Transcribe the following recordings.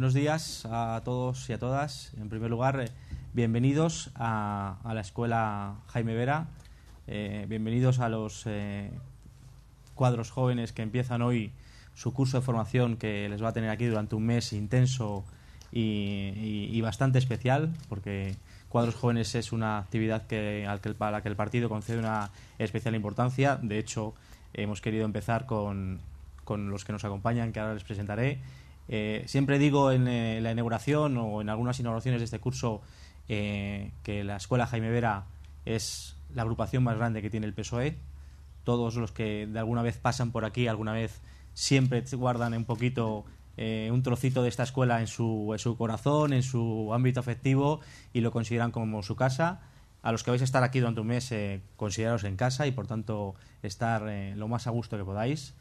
Buenos días a todos y a todas. En primer lugar, eh, bienvenidos a, la escuela Jaime Vera. Eh, bienvenidos a los eh, cuadros jóvenes que empiezan hoy su curso de formación que les va a tener aquí durante un mes intenso y, bastante especial, porque cuadros jóvenes es una actividad que, a la que el partido concede una especial importancia. De hecho, hemos querido empezar con los que nos acompañan, que ahora les presentaré eh, siempre digo eh, en la inauguración o en algunas inauguraciones de este curso eh, que la Escuela Jaime Vera es la agrupación más grande que tiene el PSOE. Todos los que de alguna vez pasan por aquí, alguna vez, siempre guardan un poquito, un trocito de esta escuela en su, corazón, en su ámbito afectivo y lo consideran como su casa a los que vais a estar aquí durante un mes, consideraos consideraros en casa y por tanto estar lo más a gusto que podáis.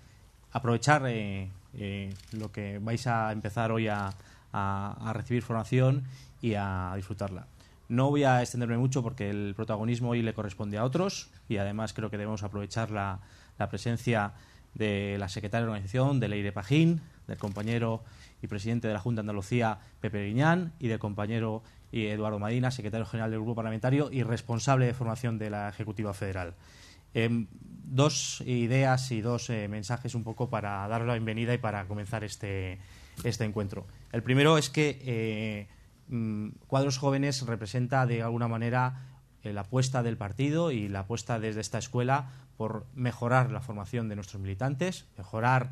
Aprovechar eh, lo que vais a empezar hoy a, recibir formación y a disfrutarla. No voy a extenderme mucho porque el protagonismo hoy le corresponde a otros y además creo que debemos aprovechar la, presencia de la secretaria de organización, de Leire Pajín, del compañero y presidente de la Junta de Andalucía, Pepe Guiñán, y del compañero Eduardo Madina, secretario general del Grupo Parlamentario y responsable de formación de la Ejecutiva Federal. Em, dos ideas y dos eh, mensajes un poco para dar la bienvenida y para comenzar este, este encuentro. El primero es que eh, mm, Cuadros Jóvenes representa de alguna manera eh, la apuesta del partido y la apuesta desde esta escuela por mejorar la formación de nuestros militantes, mejorar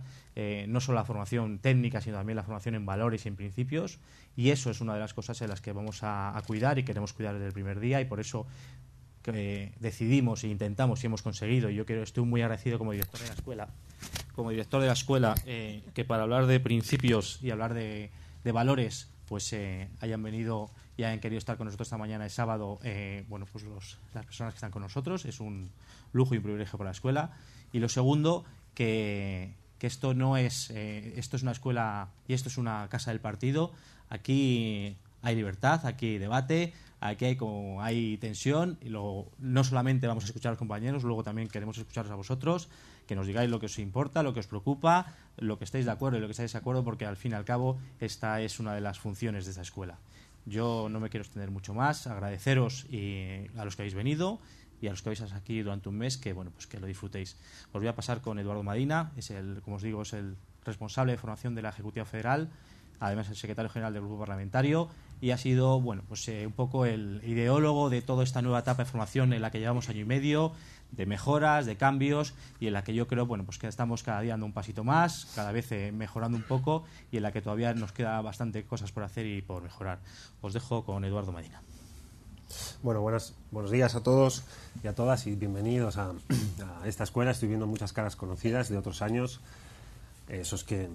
no solo la formación técnica, sino también la formación en valores y en principios. Y eso es una de las cosas en las que vamos a, cuidar y queremos cuidar desde el primer día. Y por eso eh, decidimos e intentamos y hemos conseguido. Yo quiero, estoy muy agradecido como director de la escuela, como director de la escuela, eh, que para hablar de principios y hablar de, valores, pues eh, hayan venido y hayan querido estar con nosotros esta mañana, de sábado, bueno, pues las personas que están con nosotros. Es un lujo y un privilegio para la escuela. Y lo segundo, que, que esto no es, esto es una escuela y esto es una casa del partido. Aquí hay libertad, aquí hay debate, Aquí hay, tensión y no solamente vamos a escuchar a los compañeros, luego también queremos escucharos a vosotros, que nos digáis lo que os importa, lo que os preocupa, lo que estáis de acuerdo y lo que estáis de acuerdo, porque al fin y al cabo esta es una de las funciones de esta escuela. Yo no me quiero extender mucho más, agradeceros a los que habéis venido y a los que habéis aquí durante un mes que bueno pues que lo disfrutéis. Os voy a pasar con Eduardo Madina, es el, como os digo, es el responsable de formación de la Ejecutiva Federal, además el secretario general del grupo parlamentario y ha sido bueno pues eh, un poco el ideólogo de toda esta nueva etapa de formación en la que llevamos año y medio de mejoras de cambios y en la que yo creo bueno pues que estamos cada día dando un pasito más cada vez eh, mejorando un poco y en la que todavía nos queda bastante cosas por hacer y por mejorar os dejo con Eduardo Medina bueno, buenas, buenos días a todos y a todas y bienvenidos a, esta escuela. Estoy viendo muchas caras conocidas de otros años, esos que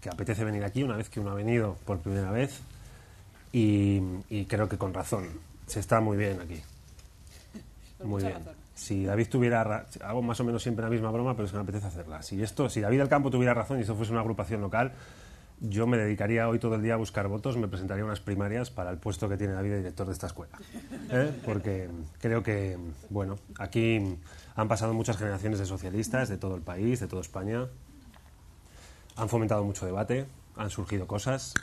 que apetece venir aquí una vez que uno ha venido por primera vez y, creo que con razón. Se está muy bien aquí. muy bien. Si David tuviera hago más o menos siempre la misma broma, pero es que me apetece hacerla. Si esto, si David del Campo tuviera razón y esto fuese una agrupación local, yo me dedicaría hoy todo el día a buscar votos, me presentaría unas primarias para el puesto que tiene David director de esta escuela. ¿eh? Porque creo que, bueno, aquí han pasado muchas generaciones de socialistas de todo el país, de toda España, han fomentado mucho debate, han surgido cosas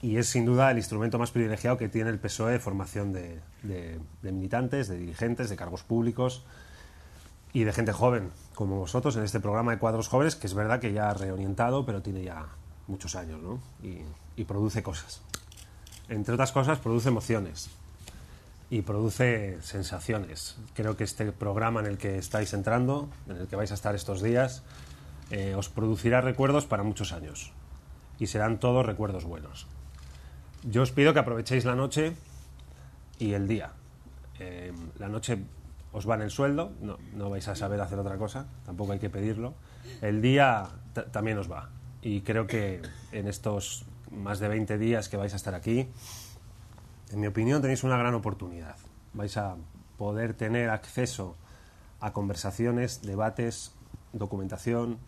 y es sin duda el instrumento más privilegiado que tiene el PSOE de formación de, militantes, de dirigentes, de cargos públicos y de gente joven como vosotros en este programa de cuadros jóvenes que es verdad que ya ha reorientado pero tiene ya muchos años ¿no? y, y produce cosas. Entre otras cosas produce emociones y produce sensaciones. Creo que este programa en el que estáis entrando, en el que vais a estar estos días, eh, os producirá recuerdos para muchos años y serán todos recuerdos buenos. Yo os pido que aprovechéis la noche y el día. Eh, la noche os va en el sueldo, no, no, vais a saber hacer otra cosa, tampoco hay que pedirlo. El día también os va. Y creo que en estos más de 20 días que vais a estar aquí, en mi opinión tenéis una gran oportunidad. Vais a poder tener acceso a conversaciones, debates, documentación,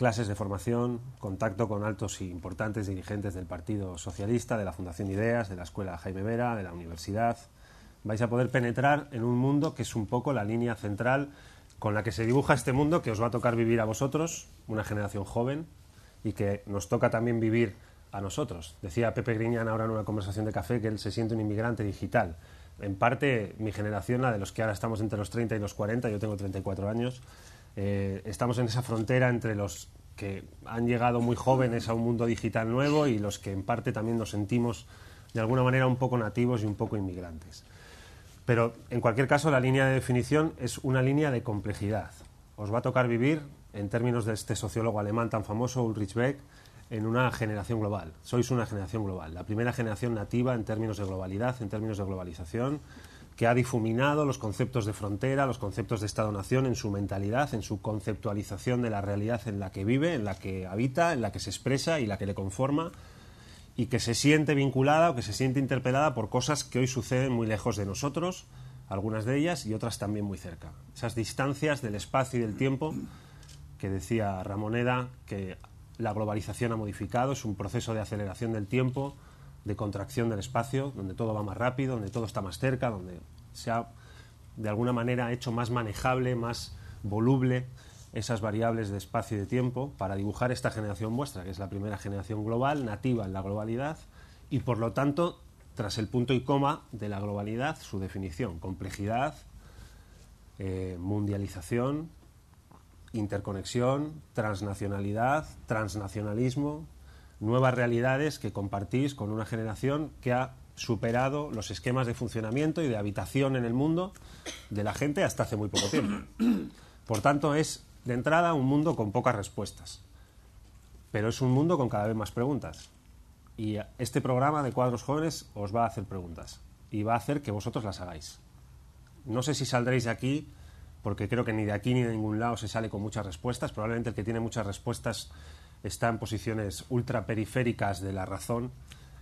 clases de formación, contacto con altos y importantes dirigentes del Partido Socialista, de la Fundación Ideas, de la Escuela Jaime Vera, de la Universidad. Vais a poder penetrar en un mundo que es un poco la línea central con la que se dibuja este mundo que os va a tocar vivir a vosotros, una generación joven, y que nos toca también vivir a nosotros. Decía Pepe Griñán ahora en una conversación de café que él se siente un inmigrante digital. En parte, mi generación, la de los que ahora estamos entre los 30 y los 40, yo tengo 34 años, eh, estamos en esa frontera entre los que han llegado muy jóvenes a un mundo digital nuevo y los que en parte también nos sentimos de alguna manera un poco nativos y un poco inmigrantes. Pero en cualquier caso, la línea de definición es una línea de complejidad. Os va a tocar vivir, en términos de este sociólogo alemán tan famoso, Ulrich Beck, en una generación global. Sois una generación global, la primera generación nativa en términos de globalidad, en términos de globalización, que ha difuminado los conceptos de frontera, los conceptos de Estado-Nación en su mentalidad, en su conceptualización de la realidad en la que vive, en la que habita, en la que se expresa y la que le conforma, y que se siente vinculada o que se siente interpelada por cosas que hoy suceden muy lejos de nosotros, algunas de ellas y otras también muy cerca. Esas distancias del espacio y del tiempo que decía Ramoneda que la globalización ha modificado, es un proceso de aceleración del tiempo, de contracción del espacio, donde todo va más rápido, donde todo está más cerca, donde se ha de alguna manera hecho más manejable, más voluble esas variables de espacio y de tiempo para dibujar esta generación vuestra, que es la primera generación global, nativa en la globalidad, y por lo tanto, tras el punto y coma de la globalidad, su definición, complejidad, eh, mundialización, interconexión, transnacionalidad, transnacionalismo, nuevas realidades que compartís con una generación que ha superado los esquemas de funcionamiento y de habitación en el mundo de la gente hasta hace muy poco tiempo. Por tanto, es de entrada un mundo con pocas respuestas, pero es un mundo con cada vez más preguntas. Y este programa de cuadros jóvenes os va a hacer preguntas y va a hacer que vosotros las hagáis. No sé si saldréis de aquí, porque creo que ni de aquí ni de ningún lado se sale con muchas respuestas. Probablemente el que tiene muchas respuestas está en posiciones periféricas de la razón,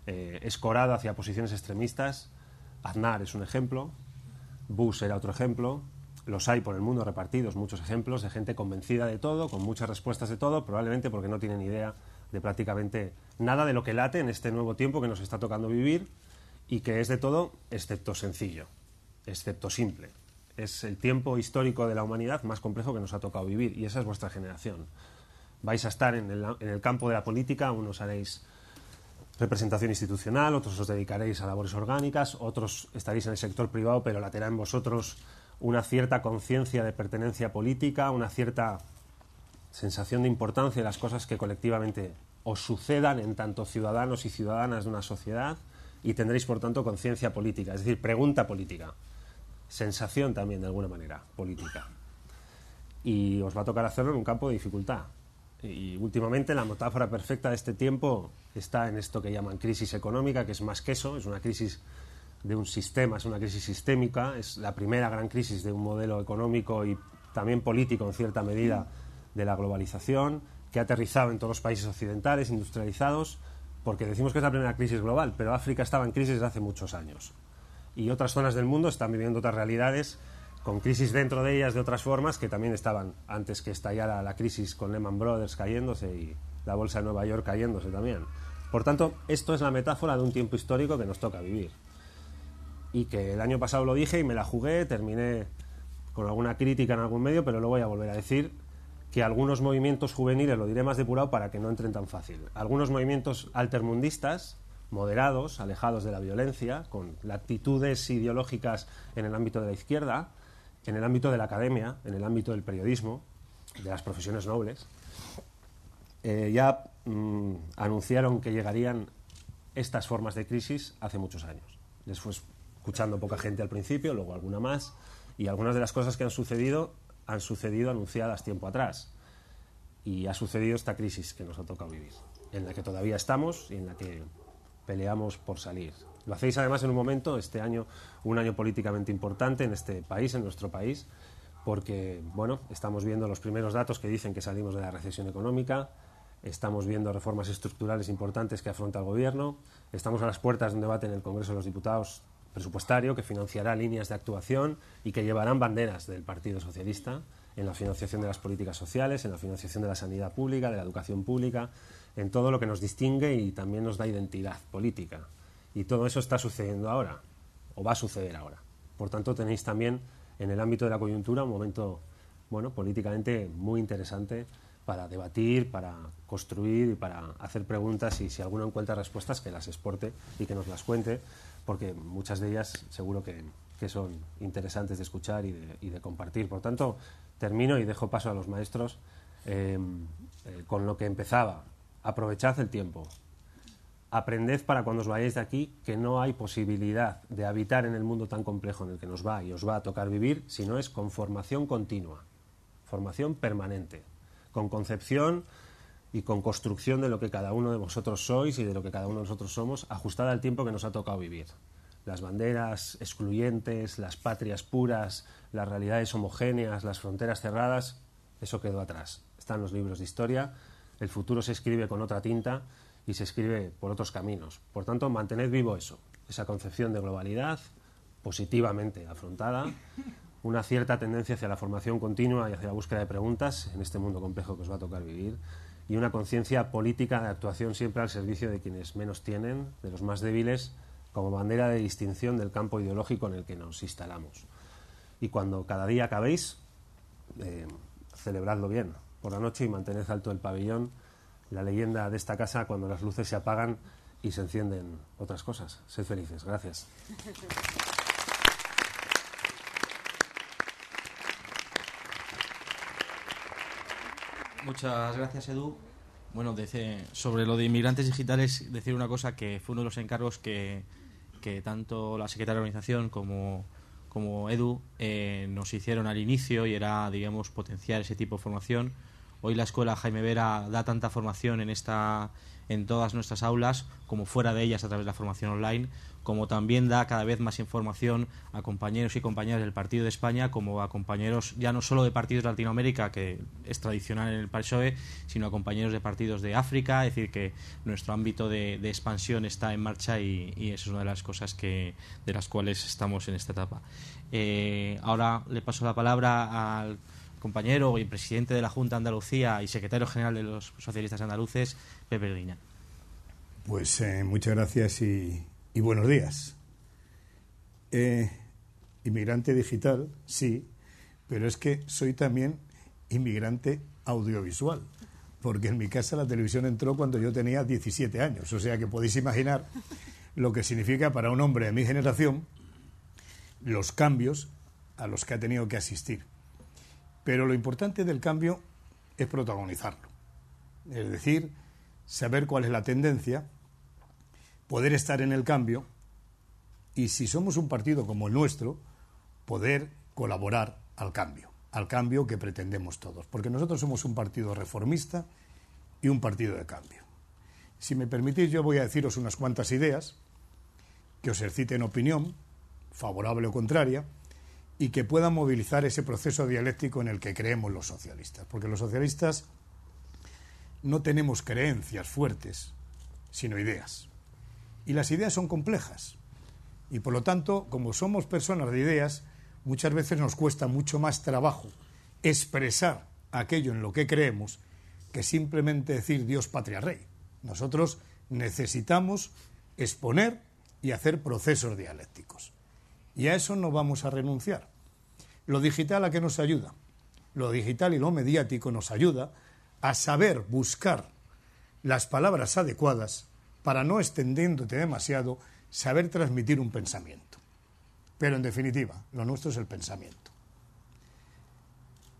eh, escorada hacia posiciones extremistas. Aznar es un ejemplo, Bush era otro ejemplo, los hay por el mundo repartidos, muchos ejemplos de gente convencida de todo, con muchas respuestas de todo, probablemente porque no tienen idea de prácticamente nada de lo que late en este nuevo tiempo que nos está tocando vivir y que es de todo excepto sencillo, excepto simple. Es el tiempo histórico de la humanidad más complejo que nos ha tocado vivir y esa es vuestra generación vais a estar en el, campo de la política, unos haréis representación institucional, otros os dedicaréis a labores orgánicas, otros estaréis en el sector privado, pero la tendrá en vosotros una cierta conciencia de pertenencia política, una cierta sensación de importancia de las cosas que colectivamente os sucedan en tanto ciudadanos y ciudadanas de una sociedad y tendréis, por tanto, conciencia política, es decir, pregunta política, sensación también, de alguna manera, política. Y os va a tocar hacerlo en un campo de dificultad, y últimamente la metáfora perfecta de este tiempo está en esto que llaman crisis económica, que es más que eso, es una crisis de un sistema, es una crisis sistémica, es la primera gran crisis de un modelo económico y también político en cierta medida de la globalización, que ha aterrizado en todos los países occidentales, industrializados, porque decimos que es la primera crisis global, pero África estaba en crisis desde hace muchos años. Y otras zonas del mundo están viviendo otras realidades con crisis dentro de ellas de otras formas que también estaban antes que estallara la crisis con Lehman Brothers cayéndose y la bolsa de Nueva York cayéndose también. Por tanto, esto es la metáfora de un tiempo histórico que nos toca vivir. Y que el año pasado lo dije y me la jugué, terminé con alguna crítica en algún medio, pero lo voy a volver a decir que algunos movimientos juveniles, lo diré más depurado para que no entren tan fácil, algunos movimientos altermundistas, moderados, alejados de la violencia, con latitudes ideológicas en el ámbito de la izquierda, en el ámbito de la academia, en el ámbito del periodismo, de las profesiones nobles, eh, ya mm, anunciaron que llegarían estas formas de crisis hace muchos años. Les fue escuchando poca gente al principio, luego alguna más, y algunas de las cosas que han sucedido han sucedido anunciadas tiempo atrás. Y ha sucedido esta crisis que nos ha tocado vivir, en la que todavía estamos y en la que peleamos por salir. Lo hacéis además en un momento, este año, un año políticamente importante en este país, en nuestro país, porque, bueno, estamos viendo los primeros datos que dicen que salimos de la recesión económica, estamos viendo reformas estructurales importantes que afronta el Gobierno, estamos a las puertas de un debate en el Congreso de los Diputados presupuestario que financiará líneas de actuación y que llevarán banderas del Partido Socialista en la financiación de las políticas sociales, en la financiación de la sanidad pública, de la educación pública, en todo lo que nos distingue y también nos da identidad política. Y todo eso está sucediendo ahora, o va a suceder ahora. Por tanto, tenéis también en el ámbito de la coyuntura un momento, bueno, políticamente muy interesante para debatir, para construir y para hacer preguntas y si alguno encuentra respuestas que las exporte y que nos las cuente, porque muchas de ellas seguro que, son interesantes de escuchar y de, compartir. Por tanto, termino y dejo paso a los maestros eh, eh, con lo que empezaba. Aprovechad el tiempo, aprended para cuando os vayáis de aquí que no hay posibilidad de habitar en el mundo tan complejo en el que nos va y os va a tocar vivir si no es con formación continua, formación permanente, con concepción y con construcción de lo que cada uno de vosotros sois y de lo que cada uno de nosotros somos, ajustada al tiempo que nos ha tocado vivir. Las banderas excluyentes, las patrias puras, las realidades homogéneas, las fronteras cerradas, eso quedó atrás. Están los libros de historia, el futuro se escribe con otra tinta y se escribe por otros caminos. Por tanto, mantened vivo eso, esa concepción de globalidad positivamente afrontada, una cierta tendencia hacia la formación continua y hacia la búsqueda de preguntas en este mundo complejo que os va a tocar vivir y una conciencia política de actuación siempre al servicio de quienes menos tienen, de los más débiles, como bandera de distinción del campo ideológico en el que nos instalamos. Y cuando cada día acabéis, eh, celebradlo bien por la noche y mantened alto el pabellón la leyenda de esta casa cuando las luces se apagan y se encienden otras cosas. Sed felices. Gracias. Muchas gracias, Edu. Bueno, sobre lo de inmigrantes digitales, decir una cosa que fue uno de los encargos que, que tanto la secretaria de organización como, como Edu eh, nos hicieron al inicio y era, digamos, potenciar ese tipo de formación Hoy la escuela Jaime Vera da tanta formación en esta en todas nuestras aulas como fuera de ellas a través de la formación online, como también da cada vez más información a compañeros y compañeras del Partido de España, como a compañeros ya no solo de partidos de Latinoamérica, que es tradicional en el PSOE, sino a compañeros de partidos de África, es decir, que nuestro ámbito de, expansión está en marcha y, eso es una de las cosas que, de las cuales estamos en esta etapa. Eh, ahora le paso la palabra al compañero y presidente de la Junta de Andalucía y secretario general de los socialistas andaluces, Pepe Reina. Pues eh, muchas gracias y, buenos días. Eh, inmigrante digital, sí, pero es que soy también inmigrante audiovisual, porque en mi casa la televisión entró cuando yo tenía 17 años, o sea que podéis imaginar lo que significa para un hombre de mi generación los cambios a los que ha tenido que asistir. Pero lo importante del cambio es protagonizarlo. Es decir, saber cuál es la tendencia, poder estar en el cambio y si somos un partido como el nuestro, poder colaborar al cambio, al cambio que pretendemos todos. Porque nosotros somos un partido reformista y un partido de cambio. Si me permitís, yo voy a deciros unas cuantas ideas que os exciten opinión, favorable o contraria, y que pueda movilizar ese proceso dialéctico en el que creemos los socialistas. Porque los socialistas no tenemos creencias fuertes, sino ideas. Y las ideas son complejas. Y por lo tanto, como somos personas de ideas, muchas veces nos cuesta mucho más trabajo expresar aquello en lo que creemos que simplemente decir Dios, patria, rey. Nosotros necesitamos exponer y hacer procesos dialécticos. Y a eso no vamos a renunciar. Lo digital a qué nos ayuda? Lo digital y lo mediático nos ayuda a saber buscar las palabras adecuadas para no extendiéndote demasiado, saber transmitir un pensamiento. Pero en definitiva, lo nuestro es el pensamiento.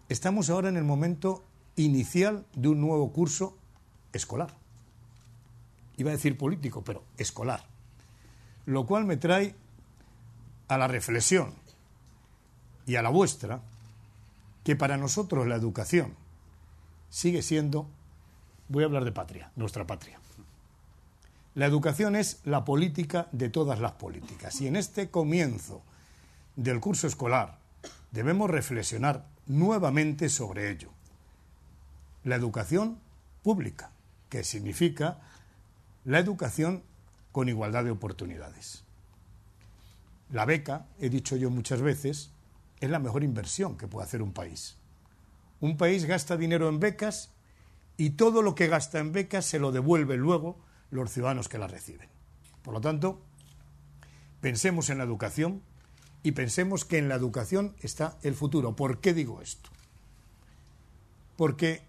Estamos ahora en el momento inicial de un nuevo curso escolar. Iba a decir político, pero escolar. Lo cual me trae a la reflexión y a la vuestra que para nosotros la educación sigue siendo, voy a hablar de patria, nuestra patria. La educación es la política de todas las políticas y en este comienzo del curso escolar debemos reflexionar nuevamente sobre ello. La educación pública, que significa la educación con igualdad de oportunidades. La beca, he dicho yo muchas veces, es la mejor inversión que puede hacer un país. Un país gasta dinero en becas y todo lo que gasta en becas se lo devuelve luego los ciudadanos que la reciben. Por lo tanto, pensemos en la educación y pensemos que en la educación está el futuro. ¿Por qué digo esto? Porque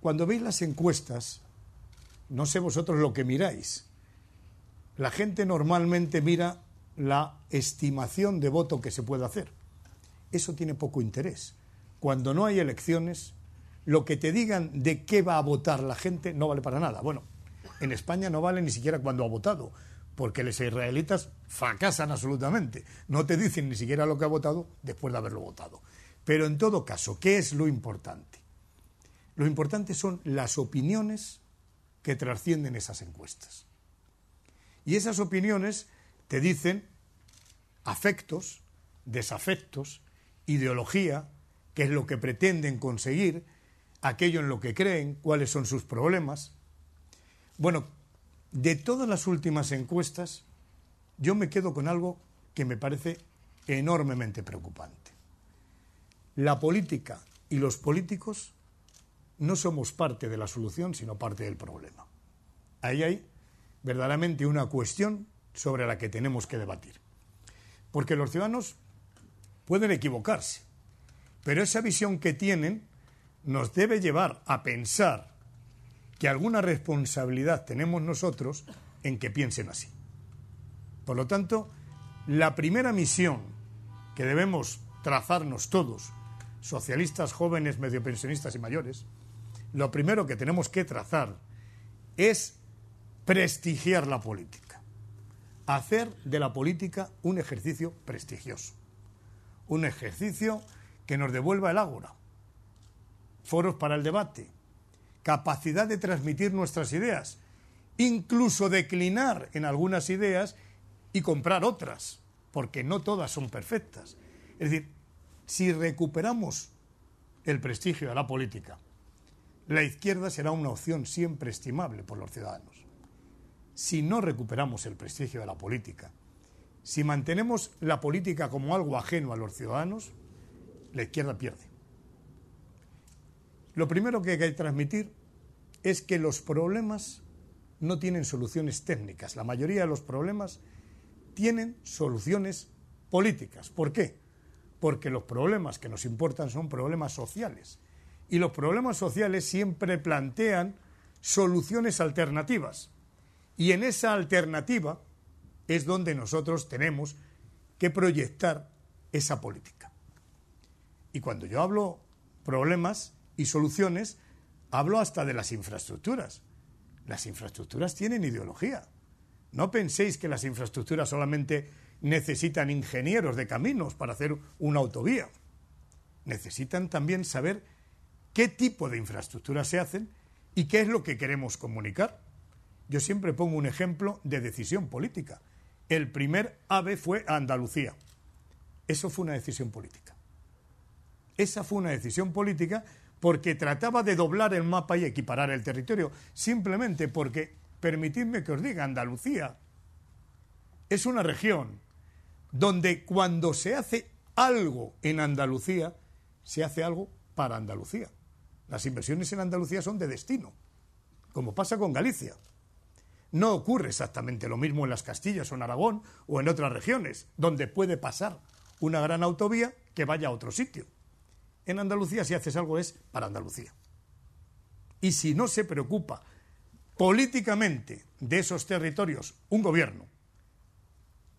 cuando veis las encuestas, no sé vosotros lo que miráis. La gente normalmente mira la estimación de voto que se puede hacer. Eso tiene poco interés. Cuando no hay elecciones, lo que te digan de qué va a votar la gente no vale para nada. Bueno, en España no vale ni siquiera cuando ha votado, porque los israelitas fracasan absolutamente. No te dicen ni siquiera lo que ha votado después de haberlo votado. Pero en todo caso, ¿qué es lo importante? Lo importante son las opiniones que trascienden esas encuestas. Y esas opiniones te dicen afectos, desafectos, ideología, qué es lo que pretenden conseguir, aquello en lo que creen, cuáles son sus problemas. Bueno, de todas las últimas encuestas, yo me quedo con algo que me parece enormemente preocupante. La política y los políticos no somos parte de la solución, sino parte del problema. Ahí hay verdaderamente una cuestión sobre la que tenemos que debatir. Porque los ciudadanos pueden equivocarse, pero esa visión que tienen nos debe llevar a pensar que alguna responsabilidad tenemos nosotros en que piensen así. Por lo tanto, la primera misión que debemos trazarnos todos, socialistas, jóvenes, medio pensionistas y mayores, lo primero que tenemos que trazar es prestigiar la política hacer de la política un ejercicio prestigioso, un ejercicio que nos devuelva el ágora, foros para el debate, capacidad de transmitir nuestras ideas, incluso declinar en algunas ideas y comprar otras, porque no todas son perfectas. Es decir, si recuperamos el prestigio de la política, la izquierda será una opción siempre estimable por los ciudadanos si no recuperamos el prestigio de la política, si mantenemos la política como algo ajeno a los ciudadanos, la izquierda pierde. Lo primero que hay que transmitir es que los problemas no tienen soluciones técnicas. La mayoría de los problemas tienen soluciones políticas. ¿Por qué? Porque los problemas que nos importan son problemas sociales. Y los problemas sociales siempre plantean soluciones alternativas. Y en esa alternativa es donde nosotros tenemos que proyectar esa política. Y cuando yo hablo problemas y soluciones, hablo hasta de las infraestructuras. Las infraestructuras tienen ideología. No penséis que las infraestructuras solamente necesitan ingenieros de caminos para hacer una autovía. Necesitan también saber qué tipo de infraestructuras se hacen y qué es lo que queremos comunicar. Yo siempre pongo un ejemplo de decisión política. El primer AVE fue Andalucía. Eso fue una decisión política. Esa fue una decisión política porque trataba de doblar el mapa y equiparar el territorio, simplemente porque, permitidme que os diga, Andalucía es una región donde cuando se hace algo en Andalucía, se hace algo para Andalucía. Las inversiones en Andalucía son de destino, como pasa con Galicia. No ocurre exactamente lo mismo en las Castillas o en Aragón o en otras regiones, donde puede pasar una gran autovía que vaya a otro sitio. En Andalucía, si haces algo, es para Andalucía. Y si no se preocupa políticamente de esos territorios un gobierno,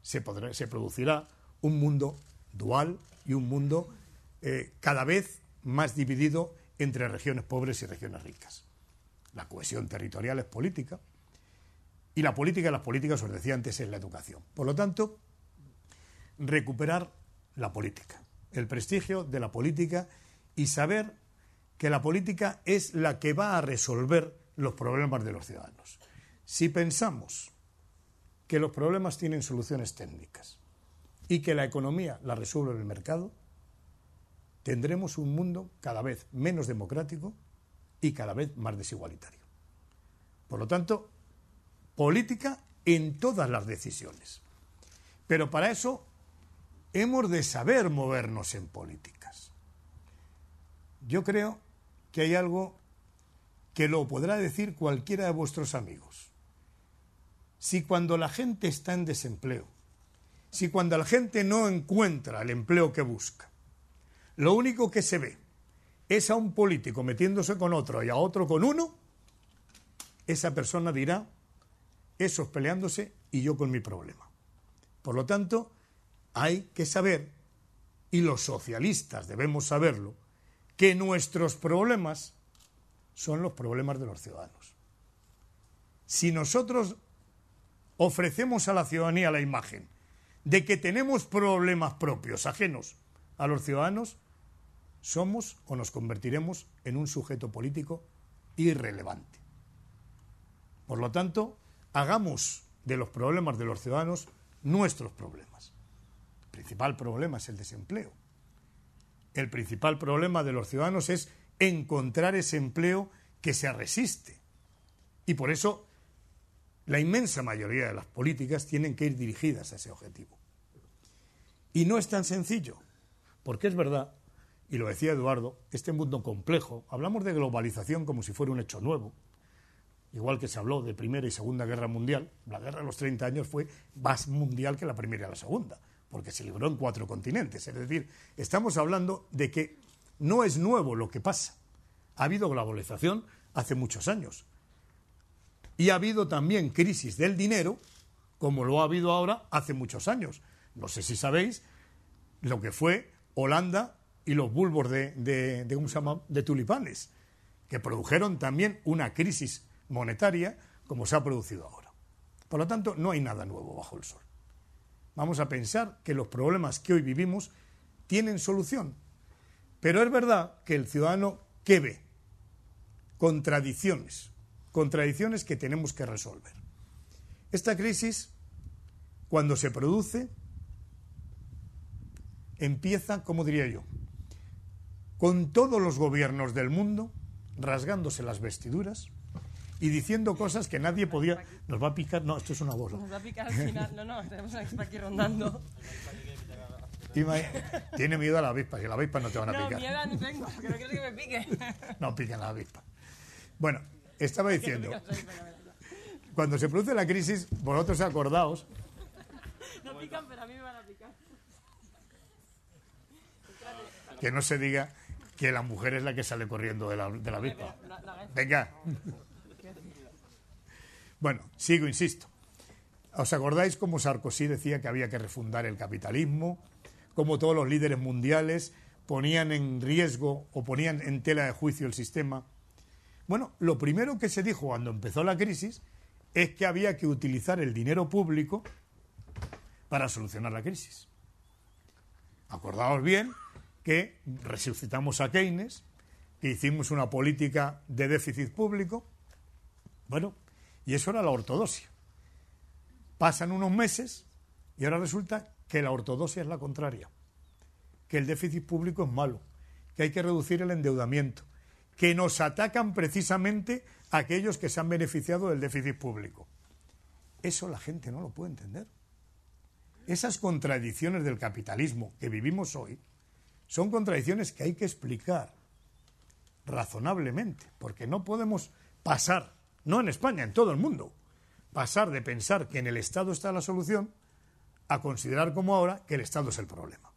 se, producirá un mundo dual y un mundo eh, cada vez más dividido entre regiones pobres y regiones ricas. La cohesión territorial es política, y la política, las políticas, os decía antes, es la educación. Por lo tanto, recuperar la política, el prestigio de la política y saber que la política es la que va a resolver los problemas de los ciudadanos. Si pensamos que los problemas tienen soluciones técnicas y que la economía la resuelve el mercado, tendremos un mundo cada vez menos democrático y cada vez más desigualitario. Por lo tanto, política en todas las decisiones. Pero para eso hemos de saber movernos en políticas. Yo creo que hay algo que lo podrá decir cualquiera de vuestros amigos. Si cuando la gente está en desempleo, si cuando la gente no encuentra el empleo que busca, lo único que se ve es a un político metiéndose con otro y a otro con uno, esa persona dirá esos peleándose y yo con mi problema. Por lo tanto, hay que saber, y los socialistas debemos saberlo, que nuestros problemas son los problemas de los ciudadanos. Si nosotros ofrecemos a la ciudadanía la imagen de que tenemos problemas propios, ajenos a los ciudadanos, somos o nos convertiremos en un sujeto político irrelevante. Por lo tanto, hagamos de los problemas de los ciudadanos nuestros problemas. El principal problema es el desempleo. El principal problema de los ciudadanos es encontrar ese empleo que se resiste. Y por eso la inmensa mayoría de las políticas tienen que ir dirigidas a ese objetivo. Y no es tan sencillo, porque es verdad, y lo decía Eduardo, este mundo complejo, hablamos de globalización como si fuera un hecho nuevo, igual que se habló de Primera y Segunda Guerra Mundial, la Guerra de los 30 años fue más mundial que la Primera y la Segunda, porque se libró en cuatro continentes. Es decir, estamos hablando de que no es nuevo lo que pasa. Ha habido globalización hace muchos años. Y ha habido también crisis del dinero, como lo ha habido ahora hace muchos años. No sé si sabéis lo que fue Holanda y los bulbos de, de tulipanes, que produjeron también una crisis monetaria como se ha producido ahora. Por lo tanto, no hay nada nuevo bajo el sol. Vamos a pensar que los problemas que hoy vivimos tienen solución. Pero es verdad que el ciudadano que ve contradicciones, contradicciones que tenemos que resolver. Esta crisis, cuando se produce, empieza, como diría yo, con todos los gobiernos del mundo rasgándose las vestiduras y diciendo cosas que nadie podía. Nos va a picar. No, esto es una bola. Nos va a picar al final. No, no, tenemos una avispa aquí rondando. Tiene miedo a la avispa, que la avispa no te van a picar. No, miedo no tengo, que no que me pique. No piquen la avispa. Bueno, estaba diciendo. Cuando se produce la crisis, vosotros acordaos. No pican, pero a mí me van a picar. Que no se diga que la mujer es la que sale corriendo de la, de la avispa. Venga. Bueno, sigo, insisto. ¿Os acordáis cómo Sarkozy decía que había que refundar el capitalismo? ¿Cómo todos los líderes mundiales ponían en riesgo o ponían en tela de juicio el sistema? Bueno, lo primero que se dijo cuando empezó la crisis es que había que utilizar el dinero público para solucionar la crisis. Acordaos bien que resucitamos a Keynes, que hicimos una política de déficit público. Bueno, y eso era la ortodoxia. Pasan unos meses y ahora resulta que la ortodoxia es la contraria, que el déficit público es malo, que hay que reducir el endeudamiento, que nos atacan precisamente aquellos que se han beneficiado del déficit público. Eso la gente no lo puede entender. Esas contradicciones del capitalismo que vivimos hoy son contradicciones que hay que explicar razonablemente, porque no podemos pasar no en España, en todo el mundo. Pasar de pensar que en el Estado está la solución a considerar como ahora que el Estado es el problema.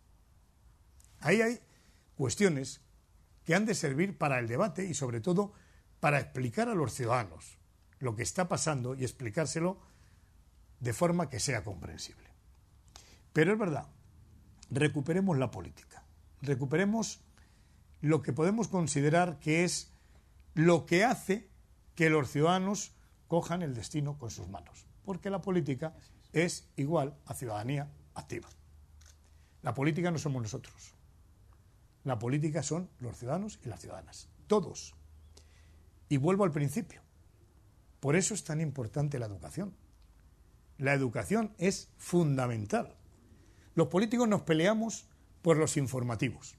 Ahí hay cuestiones que han de servir para el debate y sobre todo para explicar a los ciudadanos lo que está pasando y explicárselo de forma que sea comprensible. Pero es verdad, recuperemos la política, recuperemos lo que podemos considerar que es lo que hace que los ciudadanos cojan el destino con sus manos, porque la política es igual a ciudadanía activa. La política no somos nosotros. La política son los ciudadanos y las ciudadanas, todos. Y vuelvo al principio. Por eso es tan importante la educación. La educación es fundamental. Los políticos nos peleamos por los informativos,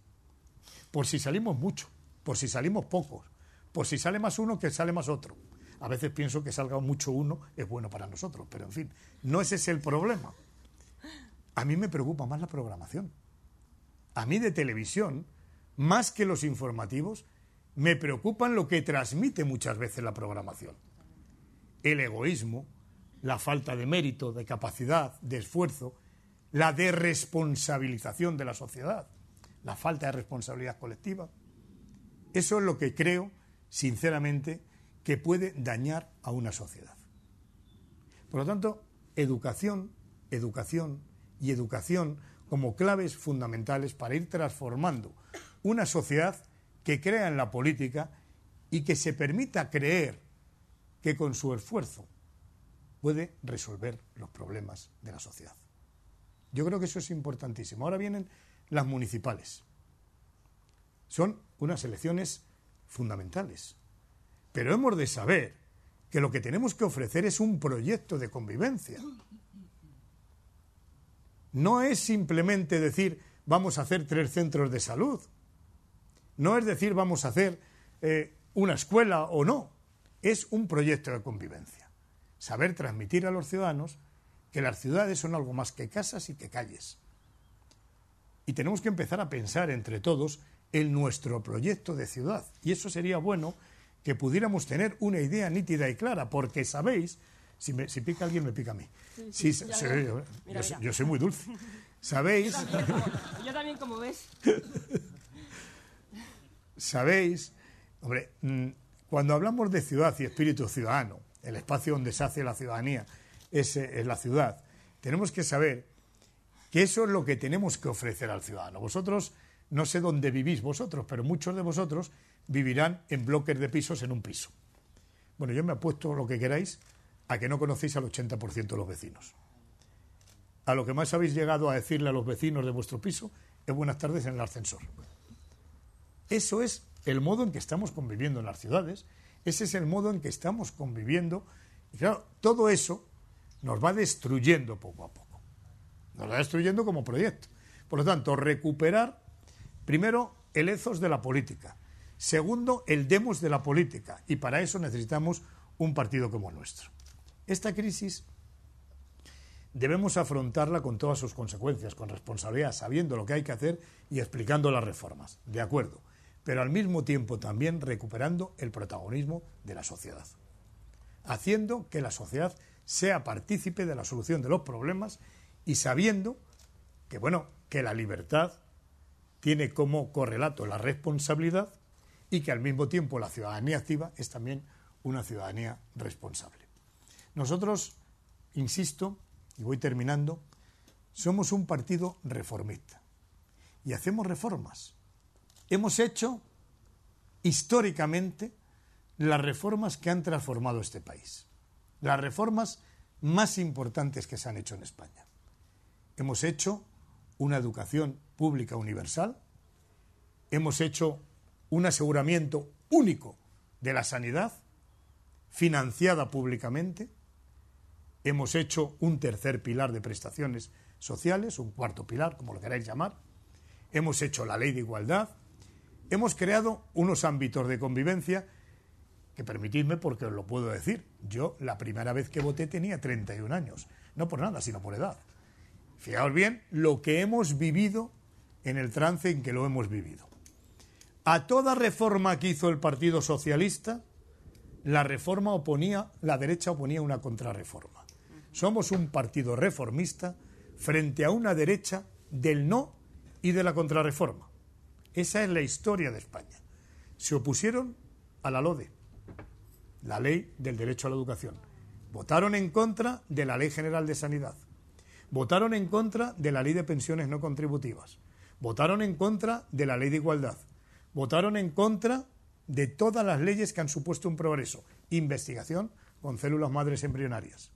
por si salimos mucho, por si salimos pocos, pues si sale más uno, que sale más otro. A veces pienso que salga mucho uno es bueno para nosotros, pero en fin, no ese es el problema. A mí me preocupa más la programación. A mí de televisión, más que los informativos, me preocupan lo que transmite muchas veces la programación. El egoísmo, la falta de mérito, de capacidad, de esfuerzo, la desresponsabilización de la sociedad, la falta de responsabilidad colectiva. Eso es lo que creo sinceramente, que puede dañar a una sociedad. Por lo tanto, educación, educación y educación como claves fundamentales para ir transformando una sociedad que crea en la política y que se permita creer que con su esfuerzo puede resolver los problemas de la sociedad. Yo creo que eso es importantísimo. Ahora vienen las municipales. Son unas elecciones fundamentales. Pero hemos de saber que lo que tenemos que ofrecer es un proyecto de convivencia. No es simplemente decir vamos a hacer tres centros de salud. No es decir vamos a hacer eh, una escuela o no. Es un proyecto de convivencia. Saber transmitir a los ciudadanos que las ciudades son algo más que casas y que calles. Y tenemos que empezar a pensar entre todos en nuestro proyecto de ciudad. Y eso sería bueno que pudiéramos tener una idea nítida y clara, porque sabéis, si, me, si pica alguien, me pica a mí. yo, soy muy dulce. ¿Sabéis? Yo también, como, ves. ¿Sabéis? Hombre, mm, cuando hablamos de ciudad y espíritu ciudadano, el espacio donde se hace la ciudadanía es, es la ciudad, tenemos que saber que eso es lo que tenemos que ofrecer al ciudadano. Vosotros no sé dónde vivís vosotros, pero muchos de vosotros vivirán en bloques de pisos en un piso. Bueno, yo me apuesto lo que queráis a que no conocéis al 80% de los vecinos. A lo que más habéis llegado a decirle a los vecinos de vuestro piso es buenas tardes en el ascensor. Eso es el modo en que estamos conviviendo en las ciudades, ese es el modo en que estamos conviviendo. Y claro, todo eso nos va destruyendo poco a poco. Nos va destruyendo como proyecto. Por lo tanto, recuperar Primero, el ethos de la política. Segundo, el demos de la política. Y para eso necesitamos un partido como el nuestro. Esta crisis debemos afrontarla con todas sus consecuencias, con responsabilidad, sabiendo lo que hay que hacer y explicando las reformas. De acuerdo. Pero al mismo tiempo también recuperando el protagonismo de la sociedad. Haciendo que la sociedad sea partícipe de la solución de los problemas y sabiendo que, bueno, que la libertad tiene como correlato la responsabilidad y que al mismo tiempo la ciudadanía activa es también una ciudadanía responsable. Nosotros, insisto, y voy terminando, somos un partido reformista y hacemos reformas. Hemos hecho históricamente las reformas que han transformado este país, las reformas más importantes que se han hecho en España. Hemos hecho una educación pública universal, hemos hecho un aseguramiento único de la sanidad, financiada públicamente, hemos hecho un tercer pilar de prestaciones sociales, un cuarto pilar, como lo queráis llamar, hemos hecho la ley de igualdad, hemos creado unos ámbitos de convivencia que permitidme porque os lo puedo decir, yo la primera vez que voté tenía 31 años, no por nada, sino por edad. Fijaos bien lo que hemos vivido en el trance en que lo hemos vivido. A toda reforma que hizo el Partido Socialista, la reforma oponía, la derecha oponía una contrarreforma. Somos un partido reformista frente a una derecha del no y de la contrarreforma. Esa es la historia de España. Se opusieron a la LODE, la ley del derecho a la educación. Votaron en contra de la Ley General de Sanidad. Votaron en contra de la Ley de Pensiones No Contributivas Votaron en contra de la ley de igualdad. Votaron en contra de todas las leyes que han supuesto un progreso. Investigación con células madres embrionarias.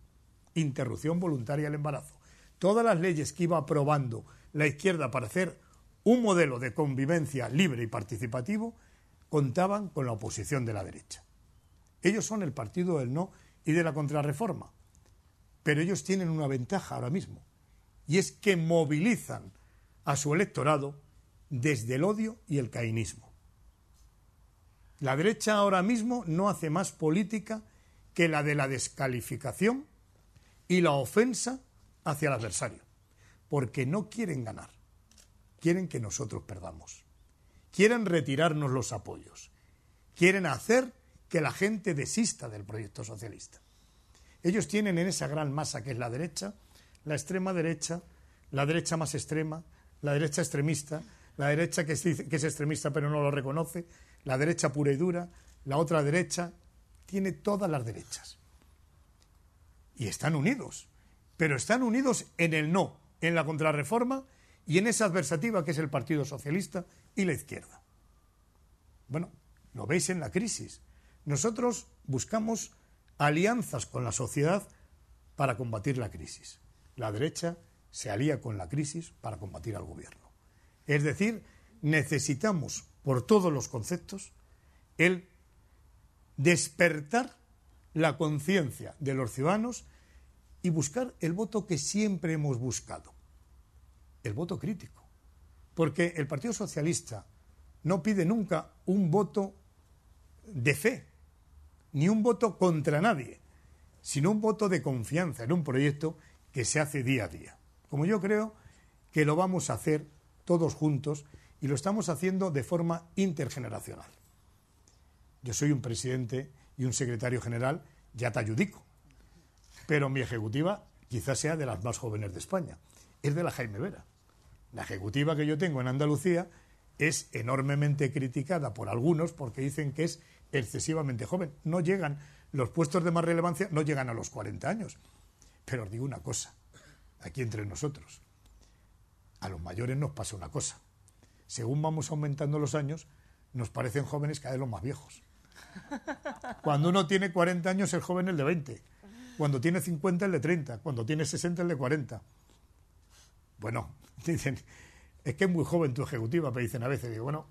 Interrupción voluntaria del embarazo. Todas las leyes que iba aprobando la izquierda para hacer un modelo de convivencia libre y participativo contaban con la oposición de la derecha. Ellos son el partido del no y de la contrarreforma. Pero ellos tienen una ventaja ahora mismo, y es que movilizan a su electorado desde el odio y el caínismo. La derecha ahora mismo no hace más política que la de la descalificación y la ofensa hacia el adversario, porque no quieren ganar, quieren que nosotros perdamos, quieren retirarnos los apoyos, quieren hacer que la gente desista del proyecto socialista. Ellos tienen en esa gran masa que es la derecha, la extrema derecha, la derecha más extrema, la derecha extremista, la derecha que, es extremista pero no lo reconoce, la derecha pura y dura, la otra derecha, tiene todas las derechas. Y están unidos, pero están unidos en el no, en la contrarreforma y en esa adversativa que es el Partido Socialista y la izquierda. Bueno, lo veis en la crisis. Nosotros buscamos alianzas con la sociedad para combatir la crisis. La derecha se alía con la crisis para combatir al gobierno. Es decir, necesitamos, por todos los conceptos, el despertar la conciencia de los ciudadanos y buscar el voto que siempre hemos buscado, el voto crítico. Porque el Partido Socialista no pide nunca un voto de fe, ni un voto contra nadie, sino un voto de confianza en un proyecto que se hace día a día como yo creo que lo vamos a hacer todos juntos y lo estamos haciendo de forma intergeneracional. Yo soy un presidente y un secretario general, ya te ayudico, pero mi ejecutiva quizás sea de las más jóvenes de España, es de la Jaime Vera. La ejecutiva que yo tengo en Andalucía es enormemente criticada por algunos porque dicen que es excesivamente joven. No llegan, los puestos de más relevancia no llegan a los 40 años. Pero os digo una cosa, aquí entre nosotros. A los mayores nos pasa una cosa. Según vamos aumentando los años, nos parecen jóvenes cada vez los más viejos. Cuando uno tiene 40 años, el joven el de 20. Cuando tiene 50, el de 30. Cuando tiene 60, el de 40. Bueno, dicen, es que es muy joven tu ejecutiva, me dicen a veces. Digo, bueno,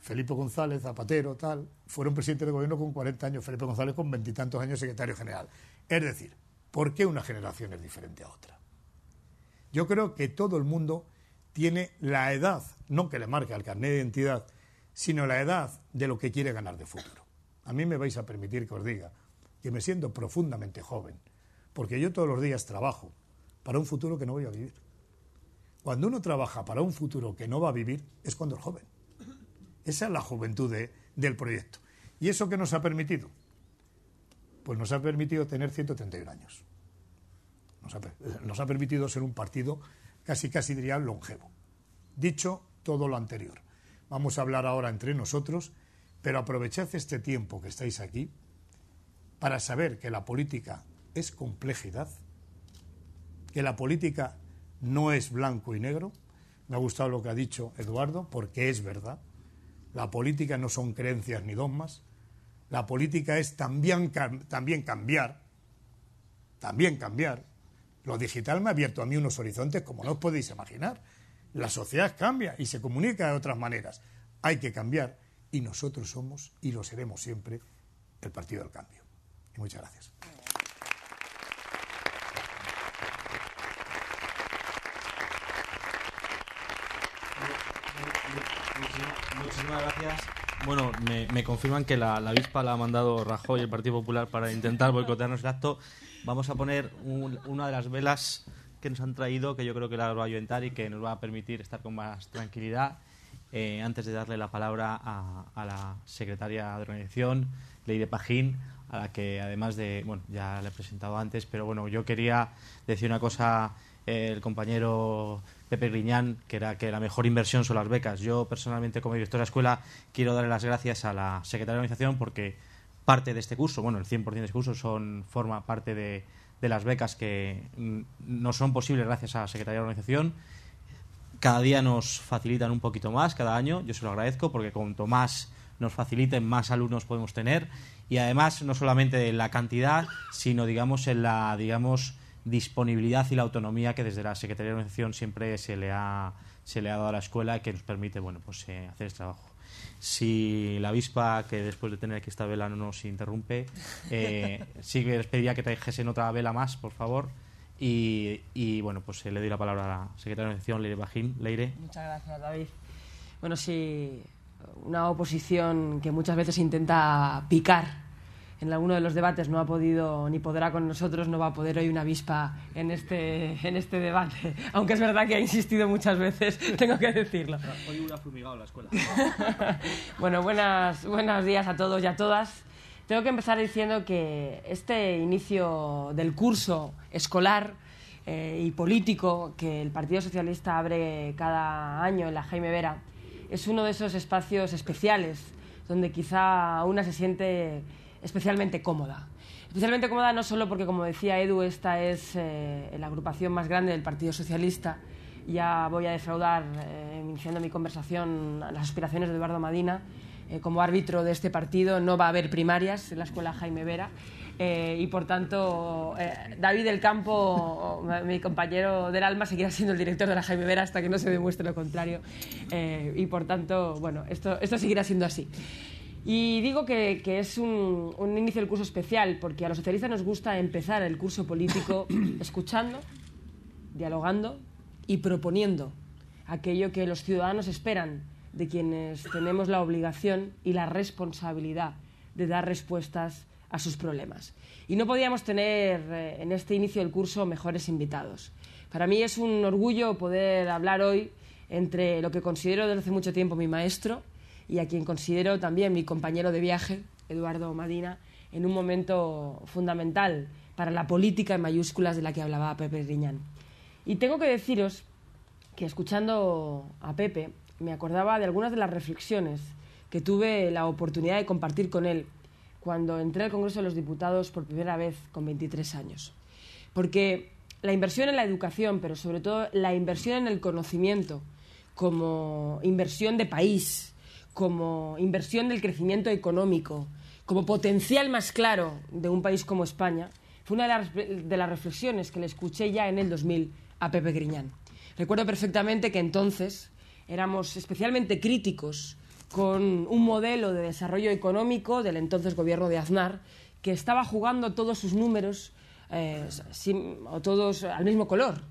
Felipe González, Zapatero, tal, fueron presidente de gobierno con 40 años, Felipe González con veintitantos años secretario general. Es decir, ¿Por qué una generación es diferente a otra? Yo creo que todo el mundo tiene la edad, no que le marque el carnet de identidad, sino la edad de lo que quiere ganar de futuro. A mí me vais a permitir que os diga que me siento profundamente joven, porque yo todos los días trabajo para un futuro que no voy a vivir. Cuando uno trabaja para un futuro que no va a vivir, es cuando es joven. Esa es la juventud del proyecto. ¿Y eso qué nos ha permitido? pues nos ha permitido tener 131 años. Nos ha, permitido ser un partido casi, casi diría longevo. Dicho todo lo anterior, vamos a hablar ahora entre nosotros, pero aprovechad este tiempo que estáis aquí para saber que la política es complejidad, que la política no es blanco y negro. Me ha gustado lo que ha dicho Eduardo, porque es verdad. La política no son creencias ni dogmas, la política es también, también cambiar, también cambiar. Lo digital me ha abierto a mí unos horizontes como no os podéis imaginar. La sociedad cambia y se comunica de otras maneras. Hay que cambiar y nosotros somos y lo seremos siempre el Partido del Cambio. muchas gracias. Muchísimas gracias. Bueno, me, confirman que la, la avispa la ha mandado Rajoy, el Partido Popular, para intentar boicotearnos el acto. Vamos a poner una de las velas que nos han traído, que yo creo que la va a ayudar y que nos va a permitir estar con más tranquilidad. Eh, antes de darle la palabra a, la secretaria de organización, de Pajín, a la que además de, bueno, ya la he presentado antes, pero bueno, yo quería decir una cosa el compañero Pepe Griñán, que era que la mejor inversión son las becas. Yo personalmente como director de escuela quiero darle las gracias a la secretaria de organización porque parte de este curso, bueno, el 100% de este curso son, forma parte de, de las becas que mm, no son posibles gracias a la Secretaría de Organización. Cada día nos facilitan un poquito más, cada año, yo se lo agradezco porque cuanto más nos faciliten, más alumnos podemos tener y además no solamente en la cantidad, sino digamos en la digamos disponibilidad y la autonomía que desde la Secretaría de Organización siempre se le ha, se le ha dado a la escuela y que nos permite bueno, pues, eh, hacer este trabajo. Si la avispa, que después de tener aquí esta vela no nos interrumpe, eh, sí que les pediría que trajesen otra vela más, por favor. Y, bueno, pues eh, le doy la palabra a la Secretaría de Organización, Leire Bajín. Leire. Muchas gracias, David. Bueno, sí, una oposición que muchas veces intenta picar en alguno de los debates no ha podido ni podrá con nosotros, no va a poder hoy una avispa en este, este debate. Aunque es verdad que ha insistido muchas veces, tengo que decirlo. Hoy hubiera fumigado la escuela. bueno, buenos días a todos y a todas. Tengo que empezar diciendo que este inicio del curso escolar eh, y político que el Partido Socialista abre cada año en la Jaime Vera es uno de esos espacios especiales donde quizá una se siente especialmente cómoda. Especialmente cómoda no solo porque, como decía Edu, esta es eh, la agrupación más grande del Partido Socialista. Ya voy a defraudar, eh, iniciando mi conversación, las aspiraciones de Eduardo Madina. Eh, como árbitro de este partido no va a haber primarias en la escuela Jaime Vera. y por tanto, David del Campo, mi compañero del alma, seguirá siendo el director de la Jaime Vera hasta que no se demuestre lo contrario. y por tanto, bueno, esto seguirá siendo así. Y digo que, es un, inicio del curso especial, porque a los socialistas nos gusta empezar el curso político escuchando, dialogando y proponiendo aquello que los ciudadanos esperan de quienes tenemos la obligación y la responsabilidad de dar respuestas a sus problemas. Y no podíamos tener eh, en este inicio del curso mejores invitados. Para mí es un orgullo poder hablar hoy entre lo que considero desde hace mucho tiempo mi maestro, y a quien considero también mi compañero de viaje, Eduardo Madina, en un momento fundamental para la política en mayúsculas de la que hablaba Pepe Riñán. Y tengo que deciros que escuchando a Pepe me acordaba de algunas de las reflexiones que tuve la oportunidad de compartir con él cuando entré al Congreso de los Diputados por primera vez con 23 años. Porque la inversión en la educación, pero sobre todo la inversión en el conocimiento como inversión de país, como inversión del crecimiento económico, como potencial más claro de un país como España, fue una de las, reflexiones que le escuché ya en el 2000 a Pepe Griñán. Recuerdo perfectamente que entonces éramos especialmente críticos con un modelo de desarrollo económico del entonces gobierno de Aznar que estaba jugando todos sus números eh, todos al mismo color.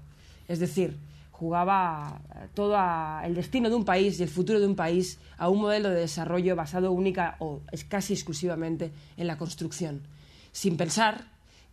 Es decir, jugaba eh, todo el destino de un país y el futuro de un país a un modelo de desarrollo basado única o casi exclusivamente en la construcción, sin pensar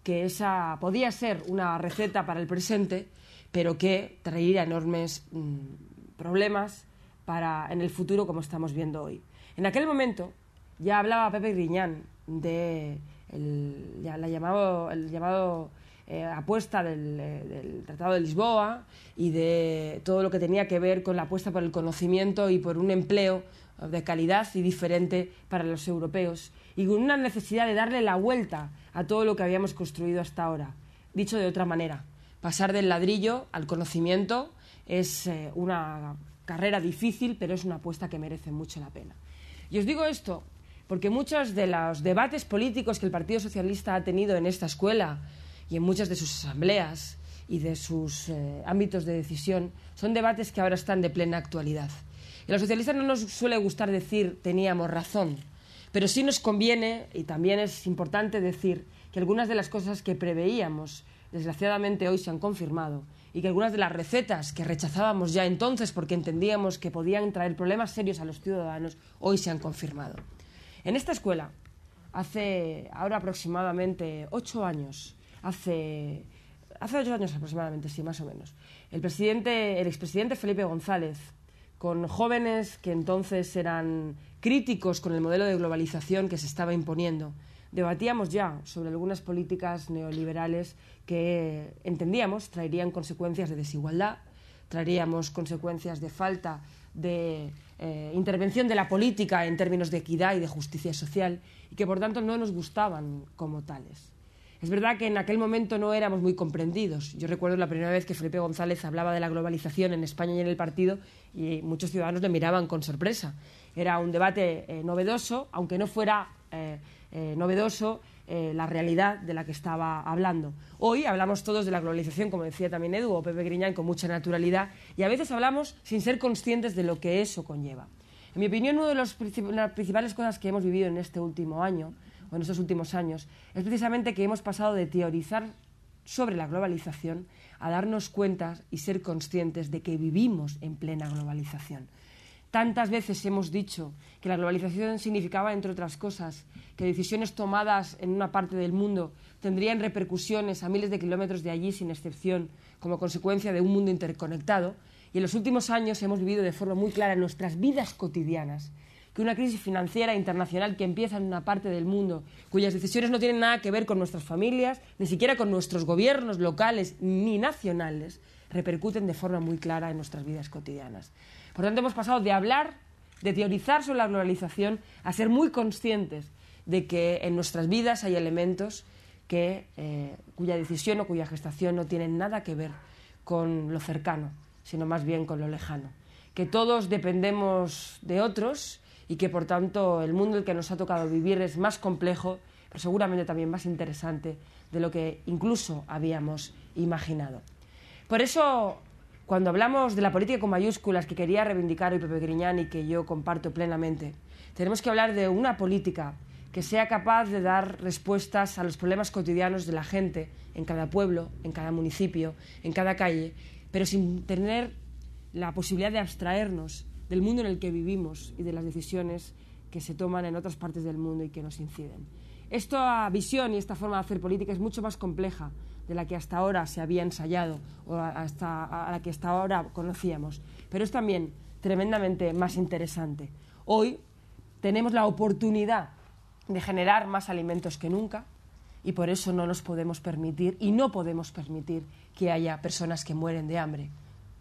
que esa podía ser una receta para el presente, pero que traería enormes mm, problemas para en el futuro como estamos viendo hoy. En aquel momento ya hablaba Pepe Griñán de el, la llamado, el llamado eh, apuesta eh, del, Tratado de Lisboa y de todo lo que tenía que ver con la apuesta por el conocimiento y por un empleo de calidad y diferente para los europeos y con una necesidad de darle la vuelta a todo lo que habíamos construido hasta ahora. Dicho de otra manera, pasar del ladrillo al conocimiento es eh, una carrera difícil, pero es una apuesta que merece mucho la pena. Y os digo esto porque muchos de los debates políticos que el Partido Socialista ha tenido en esta escuela, y en muchas de sus asambleas y de sus eh, ámbitos de decisión son debates que ahora están de plena actualidad. Y a los socialistas no nos suele gustar decir teníamos razón, pero sí nos conviene y también es importante decir que algunas de las cosas que preveíamos desgraciadamente hoy se han confirmado y que algunas de las recetas que rechazábamos ya entonces porque entendíamos que podían traer problemas serios a los ciudadanos hoy se han confirmado. En esta escuela, hace ahora aproximadamente ocho años, hace, ocho años aproximadamente, sí, más o menos. El, presidente, el expresidente Felipe González, con jóvenes que entonces eran críticos con el modelo de globalización que se estaba imponiendo, debatíamos ya sobre algunas políticas neoliberales que entendíamos traerían consecuencias de desigualdad, traeríamos consecuencias de falta de eh, intervención de la política en términos de equidad y de justicia social y que por tanto no nos gustaban como tales. Es verdad que en aquel momento no éramos muy comprendidos. Yo recuerdo la primera vez que Felipe González hablaba de la globalización en España y en el partido y muchos ciudadanos le miraban con sorpresa. Era un debate eh, novedoso, aunque no fuera eh, eh, novedoso la realidad de la que estaba hablando. Hoy hablamos todos de la globalización, como decía también Edu o Pepe Griñán, con mucha naturalidad y a veces hablamos sin ser conscientes de lo que eso conlleva. En mi opinión, una de las principales cosas que hemos vivido en este último año en estos últimos años, es precisamente que hemos pasado de teorizar sobre la globalización a darnos cuenta y ser conscientes de que vivimos en plena globalización. Tantas veces hemos dicho que la globalización significaba, entre otras cosas, que decisiones tomadas en una parte del mundo tendrían repercusiones a miles de kilómetros de allí sin excepción como consecuencia de un mundo interconectado. Y en los últimos años hemos vivido de forma muy clara en nuestras vidas cotidianas que una crisis financiera internacional que empieza en una parte del mundo, cuyas decisiones no tienen nada que ver con nuestras familias, ni siquiera con nuestros gobiernos locales ni nacionales, repercuten de forma muy clara en nuestras vidas cotidianas. Por tanto, hemos pasado de hablar, de teorizar sobre la globalización, a ser muy conscientes de que en nuestras vidas hay elementos que, eh, cuya decisión o cuya gestación no tienen nada que ver con lo cercano, sino más bien con lo lejano. Que todos dependemos de otros y que por tanto el mundo el que nos ha tocado vivir es más complejo, pero seguramente también más interesante de lo que incluso habíamos imaginado. Por eso, cuando hablamos de la política con mayúsculas que quería reivindicar hoy Pepe Griñán y que yo comparto plenamente, tenemos que hablar de una política que sea capaz de dar respuestas a los problemas cotidianos de la gente en cada pueblo, en cada municipio, en cada calle, pero sin tener la posibilidad de abstraernos del mundo en el que vivimos y de las decisiones que se toman en otras partes del mundo y que nos inciden. Esta visión y esta forma de hacer política es mucho más compleja de la que hasta ahora se había ensayado o a la que hasta ahora conocíamos, pero es también tremendamente más interesante. Hoy tenemos la oportunidad de generar más alimentos que nunca y por eso no nos podemos permitir y no podemos permitir que haya personas que mueren de hambre,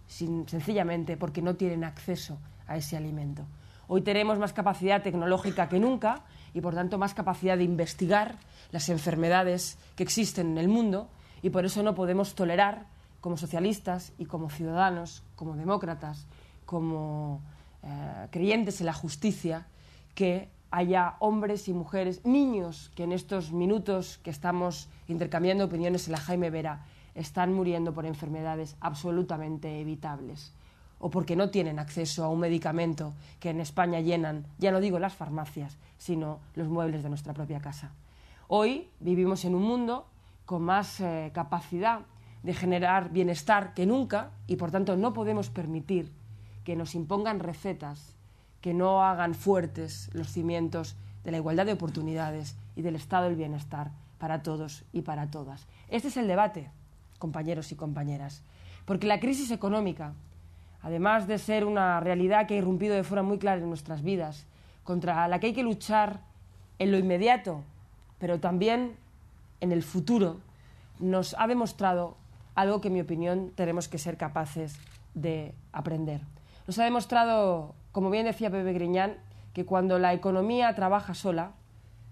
sencillamente porque no tienen acceso a ese alimento. Hoy tenemos más capacidad tecnológica que nunca y, por tanto, más capacidad de investigar las enfermedades que existen en el mundo y por eso no podemos tolerar, como socialistas y como ciudadanos, como demócratas, como eh, creyentes en la justicia, que haya hombres y mujeres, niños, que en estos minutos que estamos intercambiando opiniones en la Jaime Vera están muriendo por enfermedades absolutamente evitables o porque no tienen acceso a un medicamento que en España llenan, ya no digo las farmacias, sino los muebles de nuestra propia casa. Hoy vivimos en un mundo con más eh, capacidad de generar bienestar que nunca y por tanto no podemos permitir que nos impongan recetas que no hagan fuertes los cimientos de la igualdad de oportunidades y del estado del bienestar para todos y para todas. Este es el debate, compañeros y compañeras, porque la crisis económica además de ser una realidad que ha irrumpido de forma muy clara en nuestras vidas, contra la que hay que luchar en lo inmediato, pero también en el futuro, nos ha demostrado algo que, en mi opinión, tenemos que ser capaces de aprender. Nos ha demostrado, como bien decía Pepe Griñán, que cuando la economía trabaja sola,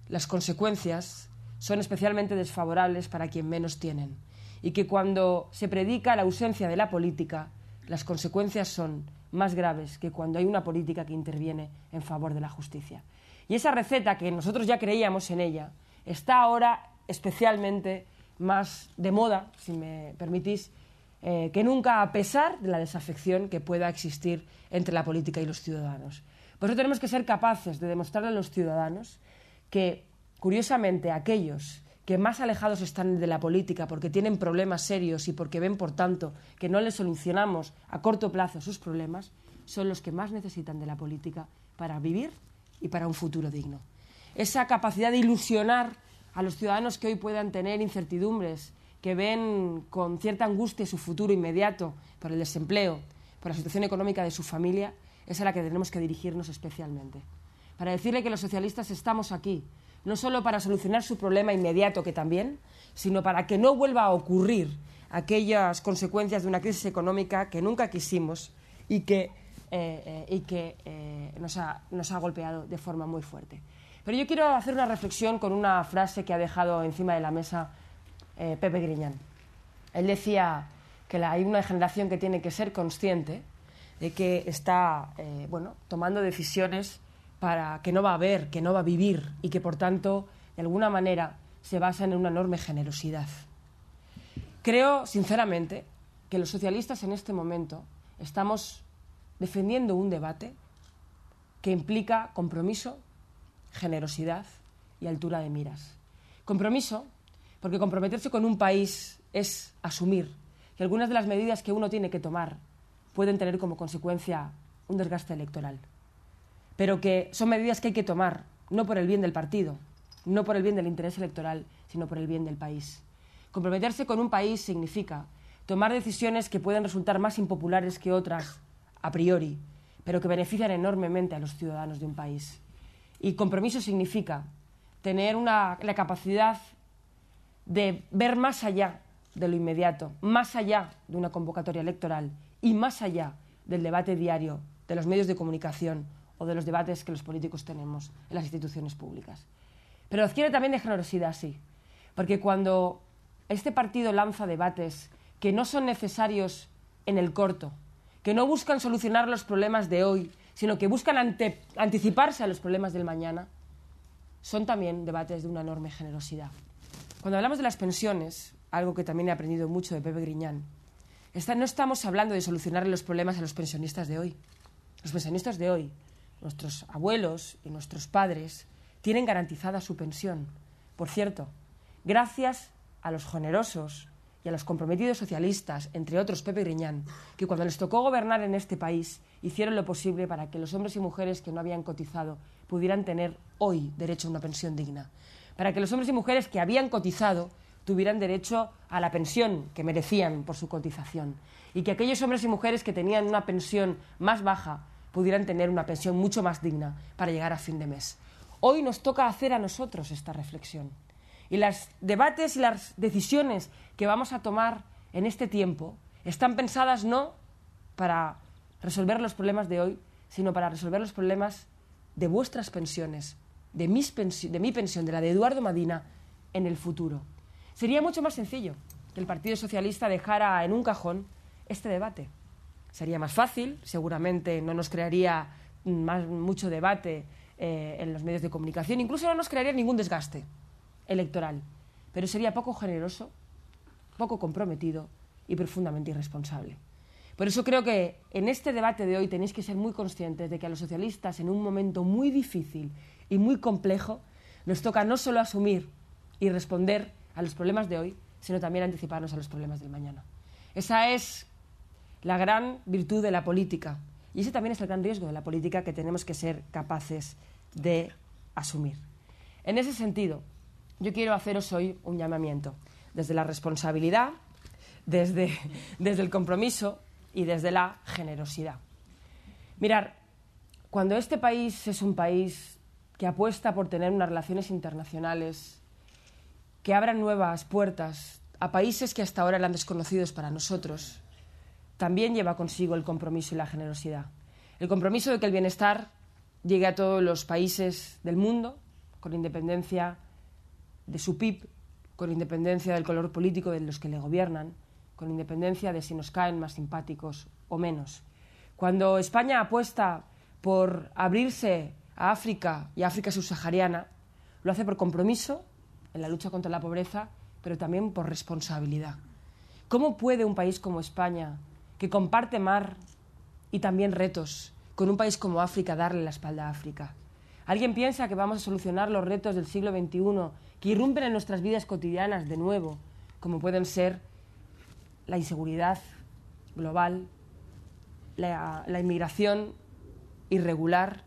las consecuencias son especialmente desfavorables para quien menos tienen y que cuando se predica la ausencia de la política, las consecuencias son más graves que cuando hay una política que interviene en favor de la justicia. Y esa receta que nosotros ya creíamos en ella está ahora especialmente más de moda, si me permitís, eh, que nunca, a pesar de la desafección que pueda existir entre la política y los ciudadanos. Por eso tenemos que ser capaces de demostrarle a los ciudadanos que, curiosamente, aquellos que más alejados están de la política porque tienen problemas serios y porque ven, por tanto, que no les solucionamos a corto plazo sus problemas, son los que más necesitan de la política para vivir y para un futuro digno. Esa capacidad de ilusionar a los ciudadanos que hoy puedan tener incertidumbres, que ven con cierta angustia su futuro inmediato por el desempleo, por la situación económica de su familia, es a la que tenemos que dirigirnos especialmente. Para decirle que los socialistas estamos aquí no solo para solucionar su problema inmediato, que también, sino para que no vuelva a ocurrir aquellas consecuencias de una crisis económica que nunca quisimos y que, eh, eh, eh, nos, ha, golpeado de forma muy fuerte. Pero yo quiero hacer una reflexión con una frase que ha dejado encima de la mesa Pepe Griñán. Él decía que hay una generación que tiene que ser consciente de que está bueno, tomando decisiones para que no va a ver, que no va a vivir y que por tanto, de alguna manera, se basa en una enorme generosidad. Creo, sinceramente, que los socialistas en este momento estamos defendiendo un debate que implica compromiso, generosidad y altura de miras. Compromiso, porque comprometerse con un país es asumir que algunas de las medidas que uno tiene que tomar pueden tener como consecuencia un desgaste electoral pero que son medidas que hay que tomar, no por el bien del partido, no por el bien del interés electoral, sino por el bien del país. Comprometerse con un país significa tomar decisiones que pueden resultar más impopulares que otras a priori, pero que benefician enormemente a los ciudadanos de un país. Y compromiso significa tener una, la capacidad de ver más allá de lo inmediato, más allá de una convocatoria electoral y más allá del debate diario de los medios de comunicación o de los debates que los políticos tenemos en las instituciones públicas. Pero adquiere también de generosidad, sí, porque cuando este partido lanza debates que no son necesarios en el corto, que no buscan solucionar los problemas de hoy, sino que buscan anticiparse a los problemas del mañana, son también debates de una enorme generosidad. Cuando hablamos de las pensiones, algo que también he aprendido mucho de Pepe Griñán, no estamos hablando de solucionar los problemas a los pensionistas de hoy. Los pensionistas de hoy nuestros abuelos y nuestros padres tienen garantizada su pensión. Por cierto, gracias a los generosos y a los comprometidos socialistas, entre otros Pepe Griñán, que cuando les tocó gobernar en este país hicieron lo posible para que los hombres y mujeres que no habían cotizado pudieran tener hoy derecho a una pensión digna, para que los hombres y mujeres que habían cotizado tuvieran derecho a la pensión que merecían por su cotización y que aquellos hombres y mujeres que tenían una pensión más baja pudieran tener una pensión mucho más digna para llegar a fin de mes. Hoy nos toca hacer a nosotros esta reflexión. Y los debates y las decisiones que vamos a tomar en este tiempo están pensadas no para resolver los problemas de hoy, sino para resolver los problemas de vuestras pensiones, de, de mi pensión, de la de Eduardo Madina, en el futuro. Sería mucho más sencillo que el Partido Socialista dejara en un cajón este debate sería más fácil, seguramente no nos crearía mucho debate eh, en los medios de comunicación, incluso no nos crearía ningún desgaste electoral, pero sería poco generoso, poco comprometido y profundamente irresponsable. Por eso creo que en este debate de hoy tenéis que ser muy conscientes de que a los socialistas en un momento muy difícil y muy complejo nos toca no solo asumir y responder a los problemas de hoy, sino también anticiparnos a los problemas del mañana. Esa es la gran virtud de la política. Y ese también es el gran riesgo de la política que tenemos que ser capaces de asumir. En ese sentido, yo quiero haceros hoy un llamamiento desde la responsabilidad, desde, el compromiso y desde la generosidad. Mirar, cuando este país es un país que apuesta por tener unas relaciones internacionales que abran nuevas puertas a países que hasta ahora eran desconocidos para nosotros, también lleva consigo el compromiso y la generosidad. El compromiso de que el bienestar llegue a todos los países del mundo, con independencia de su PIB, con independencia del color político de los que le gobiernan, con independencia de si nos caen más simpáticos o menos. Cuando España apuesta por abrirse a África y África subsahariana, lo hace por compromiso en la lucha contra la pobreza, pero también por responsabilidad. ¿Cómo puede un país como España que comparte mar y también retos, con un país como África darle la espalda a África. ¿Alguien piensa que vamos a solucionar los retos del siglo XXI que irrumpen en nuestras vidas cotidianas de nuevo, como pueden ser la inseguridad global, la, la inmigración irregular,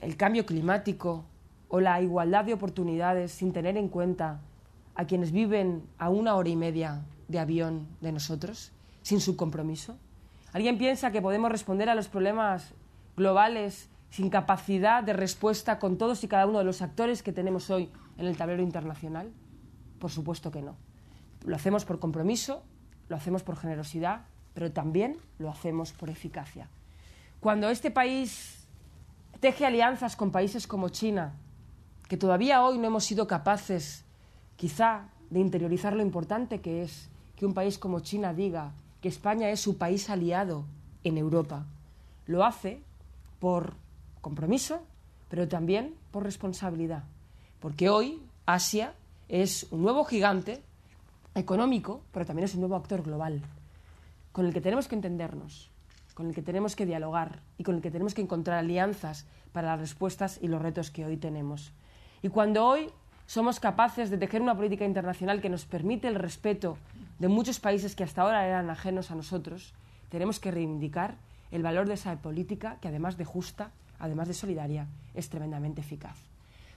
el cambio climático o la igualdad de oportunidades sin tener en cuenta a quienes viven a una hora y media de avión de nosotros? sin su compromiso? ¿Alguien piensa que podemos responder a los problemas globales sin capacidad de respuesta con todos y cada uno de los actores que tenemos hoy en el tablero internacional? Por supuesto que no. Lo hacemos por compromiso, lo hacemos por generosidad, pero también lo hacemos por eficacia. Cuando este país teje alianzas con países como China, que todavía hoy no hemos sido capaces, quizá, de interiorizar lo importante que es que un país como China diga que España es su país aliado en Europa. Lo hace por compromiso, pero también por responsabilidad, porque hoy Asia es un nuevo gigante económico, pero también es un nuevo actor global, con el que tenemos que entendernos, con el que tenemos que dialogar y con el que tenemos que encontrar alianzas para las respuestas y los retos que hoy tenemos. Y cuando hoy somos capaces de tejer una política internacional que nos permite el respeto de muchos países que hasta ahora eran ajenos a nosotros, tenemos que reivindicar el valor de esa política que, además de justa, además de solidaria, es tremendamente eficaz.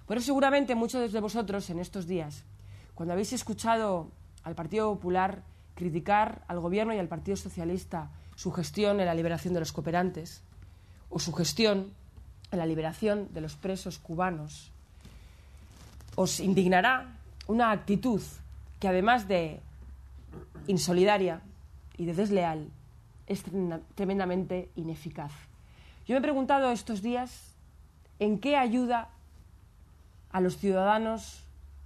Por eso seguramente muchos de vosotros en estos días, cuando habéis escuchado al Partido Popular criticar al Gobierno y al Partido Socialista su gestión en la liberación de los cooperantes o su gestión en la liberación de los presos cubanos, os indignará una actitud que además de insolidaria y de desleal es tremendamente ineficaz. Yo me he preguntado estos días en qué ayuda a los ciudadanos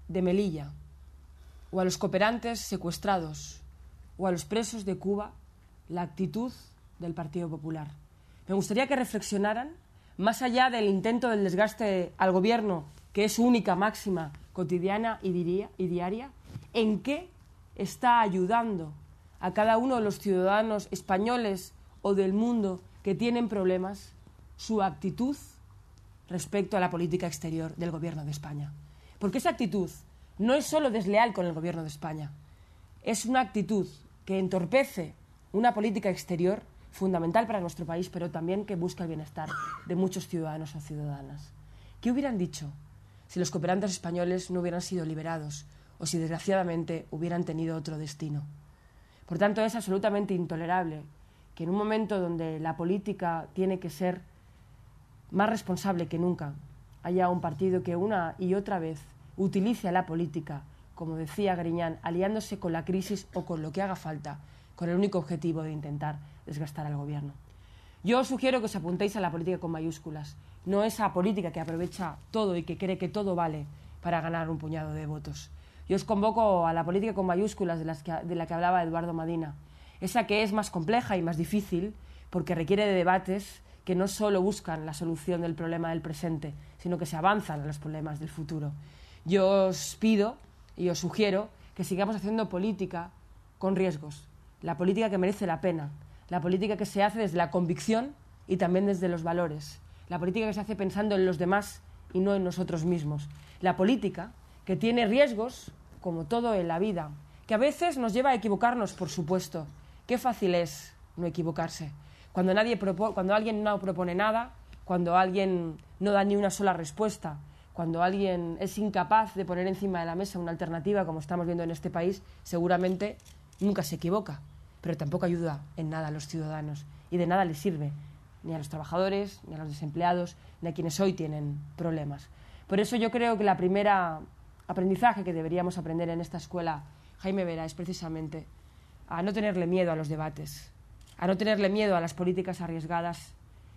de Melilla, o a los cooperantes secuestrados, o a los presos de Cuba, la actitud del Partido Popular. Me gustaría que reflexionaran, más allá del intento del desgaste al Gobierno, que es su única máxima cotidiana y, diría, y diaria, en qué está ayudando a cada uno de los ciudadanos españoles o del mundo que tienen problemas su actitud respecto a la política exterior del Gobierno de España. Porque esa actitud no es solo desleal con el Gobierno de España, es una actitud que entorpece una política exterior fundamental para nuestro país, pero también que busca el bienestar de muchos ciudadanos o ciudadanas. ¿Qué hubieran dicho si los cooperantes españoles no hubieran sido liberados o si desgraciadamente hubieran tenido otro destino. Por tanto, es absolutamente intolerable que en un momento donde la política tiene que ser más responsable que nunca, haya un partido que una y otra vez utilice la política, como decía Griñán, aliándose con la crisis o con lo que haga falta, con el único objetivo de intentar desgastar al gobierno. Yo os sugiero que os apuntéis a la política con mayúsculas, no esa política que aprovecha todo y que cree que todo vale para ganar un puñado de votos. Yo os convoco a la política con mayúsculas de, las que, de la que hablaba Eduardo Madina, esa que es más compleja y más difícil porque requiere de debates que no solo buscan la solución del problema del presente, sino que se avanzan a los problemas del futuro. Yo os pido y os sugiero que sigamos haciendo política con riesgos, la política que merece la pena, la política que se hace desde la convicción y también desde los valores, la política que se hace pensando en los demás y no en nosotros mismos, la política que tiene riesgos como todo en la vida, que a veces nos lleva a equivocarnos, por supuesto. Qué fácil es no equivocarse. Cuando, nadie cuando alguien no propone nada, cuando alguien no da ni una sola respuesta, cuando alguien es incapaz de poner encima de la mesa una alternativa, como estamos viendo en este país, seguramente nunca se equivoca, pero tampoco ayuda en nada a los ciudadanos y de nada les sirve, ni a los trabajadores, ni a los desempleados, ni a quienes hoy tienen problemas. Por eso yo creo que la primera aprendizaje que deberíamos aprender en esta escuela, Jaime Vera, es precisamente a no tenerle miedo a los debates, a no tenerle miedo a las políticas arriesgadas,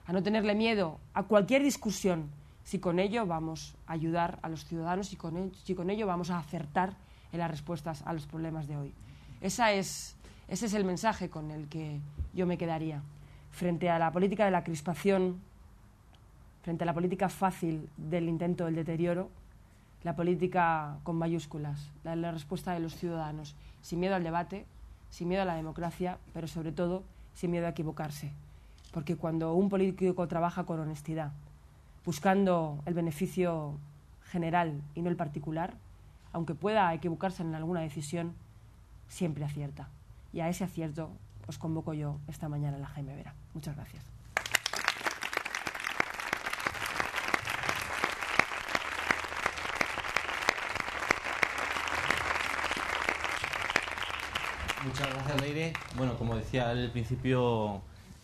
a no tenerle miedo a cualquier discusión, si con ello vamos a ayudar a los ciudadanos y con ello, si con ello vamos a acertar en las respuestas a los problemas de hoy. Esa ese es el mensaje con el que yo me quedaría frente a la política de la crispación, frente a la política fácil del intento del deterioro la política con mayúsculas, la, respuesta de los ciudadanos, sin miedo al debate, sin miedo a la democracia, pero sobre todo sin miedo a equivocarse. Porque cuando un político trabaja con honestidad, buscando el beneficio general y no el particular, aunque pueda equivocarse en alguna decisión, siempre acierta. Y a ese acierto os convoco yo esta mañana en la Jaime Vera. Muchas gracias. Muchas gracias, Leire. Bueno, como decía al principio,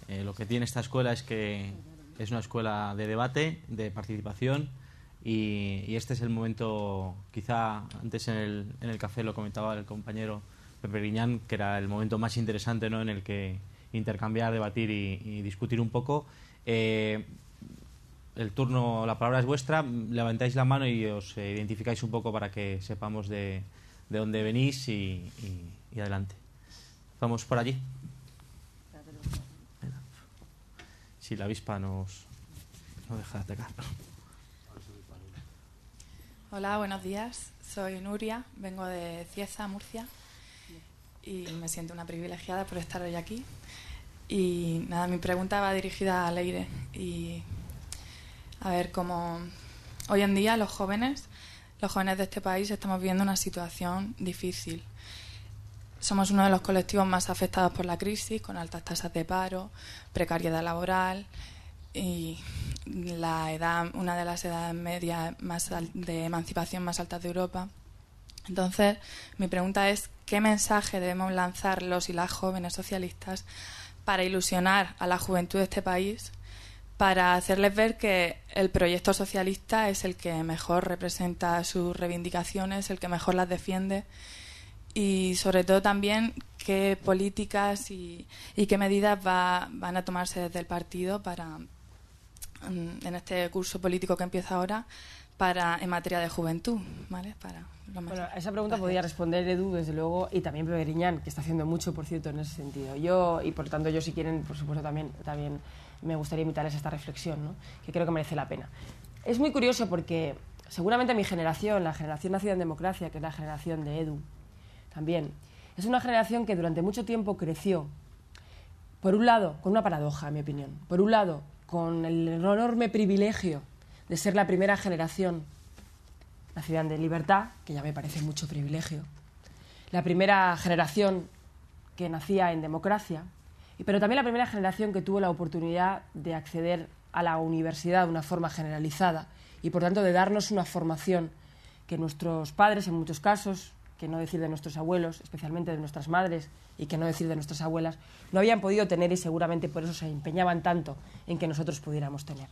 eh, lo que tiene esta escuela es que es una escuela de debate, de participación, y, este es el momento, quizá antes en el, en el café lo comentaba el compañero Pepe Guiñán, que era el momento más interesante ¿no? en el que intercambiar, debatir y, discutir un poco. Eh, el turno, la palabra es vuestra, levantáis la mano y os eh, identificáis un poco para que sepamos de, de dónde venís y adelante. Vamos por allí. Si la avispa nos deja de atacar. Hola, buenos días. Soy Nuria, vengo de Cieza, Murcia, y me siento una privilegiada por estar hoy aquí. Y nada, mi pregunta va dirigida a Leire y a ver cómo hoy en día los jóvenes, los jóvenes de este país estamos viviendo una situación difícil somos uno de los colectivos más afectados por la crisis, con altas tasas de paro, precariedad laboral y la edad, una de las edades medias más de emancipación más altas de Europa. Entonces, mi pregunta es, ¿qué mensaje debemos lanzar los y las jóvenes socialistas para ilusionar a la juventud de este país, para hacerles ver que el proyecto socialista es el que mejor representa sus reivindicaciones, el que mejor las defiende y sobre todo también qué políticas y, qué medidas va, van a tomarse desde el partido para mm, en este curso político que empieza ahora para en materia de juventud, ¿vale? bueno, esa pregunta podría responder Edu, desde luego, y también Pedriñán, que está haciendo mucho, por cierto, en ese sentido. Yo, y por tanto, yo si quieren, por supuesto, también, también me gustaría invitarles a esta reflexión, ¿no? que creo que merece la pena. Es muy curioso porque seguramente mi generación, la generación nacida en democracia, que es la generación de Edu, es una generación que durante mucho tiempo creció, por un lado, con una paradoja, en mi opinión, por un lado, con el enorme privilegio de ser la primera generación nacida de libertad, que ya me parece mucho privilegio, la primera generación que nacía en democracia, pero también la primera generación que tuvo la oportunidad de acceder a la universidad de una forma generalizada y por tanto de darnos una formación que nuestros padres en muchos casos, que no decir de nuestros abuelos, especialmente de nuestras madres y que no decir de nuestras abuelas, no habían podido tener y seguramente por eso se empeñaban tanto en que nosotros pudiéramos tener.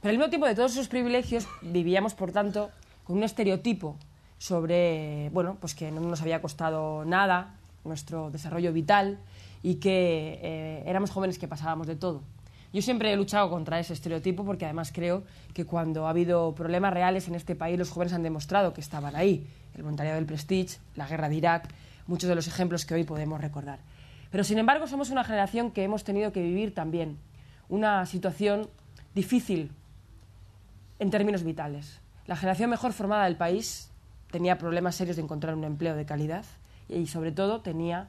Pero al mismo tiempo de todos esos privilegios vivíamos, por tanto, con un estereotipo sobre, bueno, pues que no nos había costado nada nuestro desarrollo vital y que eh, éramos jóvenes que pasábamos de todo. Yo siempre he luchado contra ese estereotipo porque además creo que cuando ha habido problemas reales en este país los jóvenes han demostrado que estaban ahí. El voluntariado del Prestige, la guerra de Irak, muchos de los ejemplos que hoy podemos recordar. Pero sin embargo somos una generación que hemos tenido que vivir también una situación difícil en términos vitales. La generación mejor formada del país tenía problemas serios de encontrar un empleo de calidad y sobre todo tenía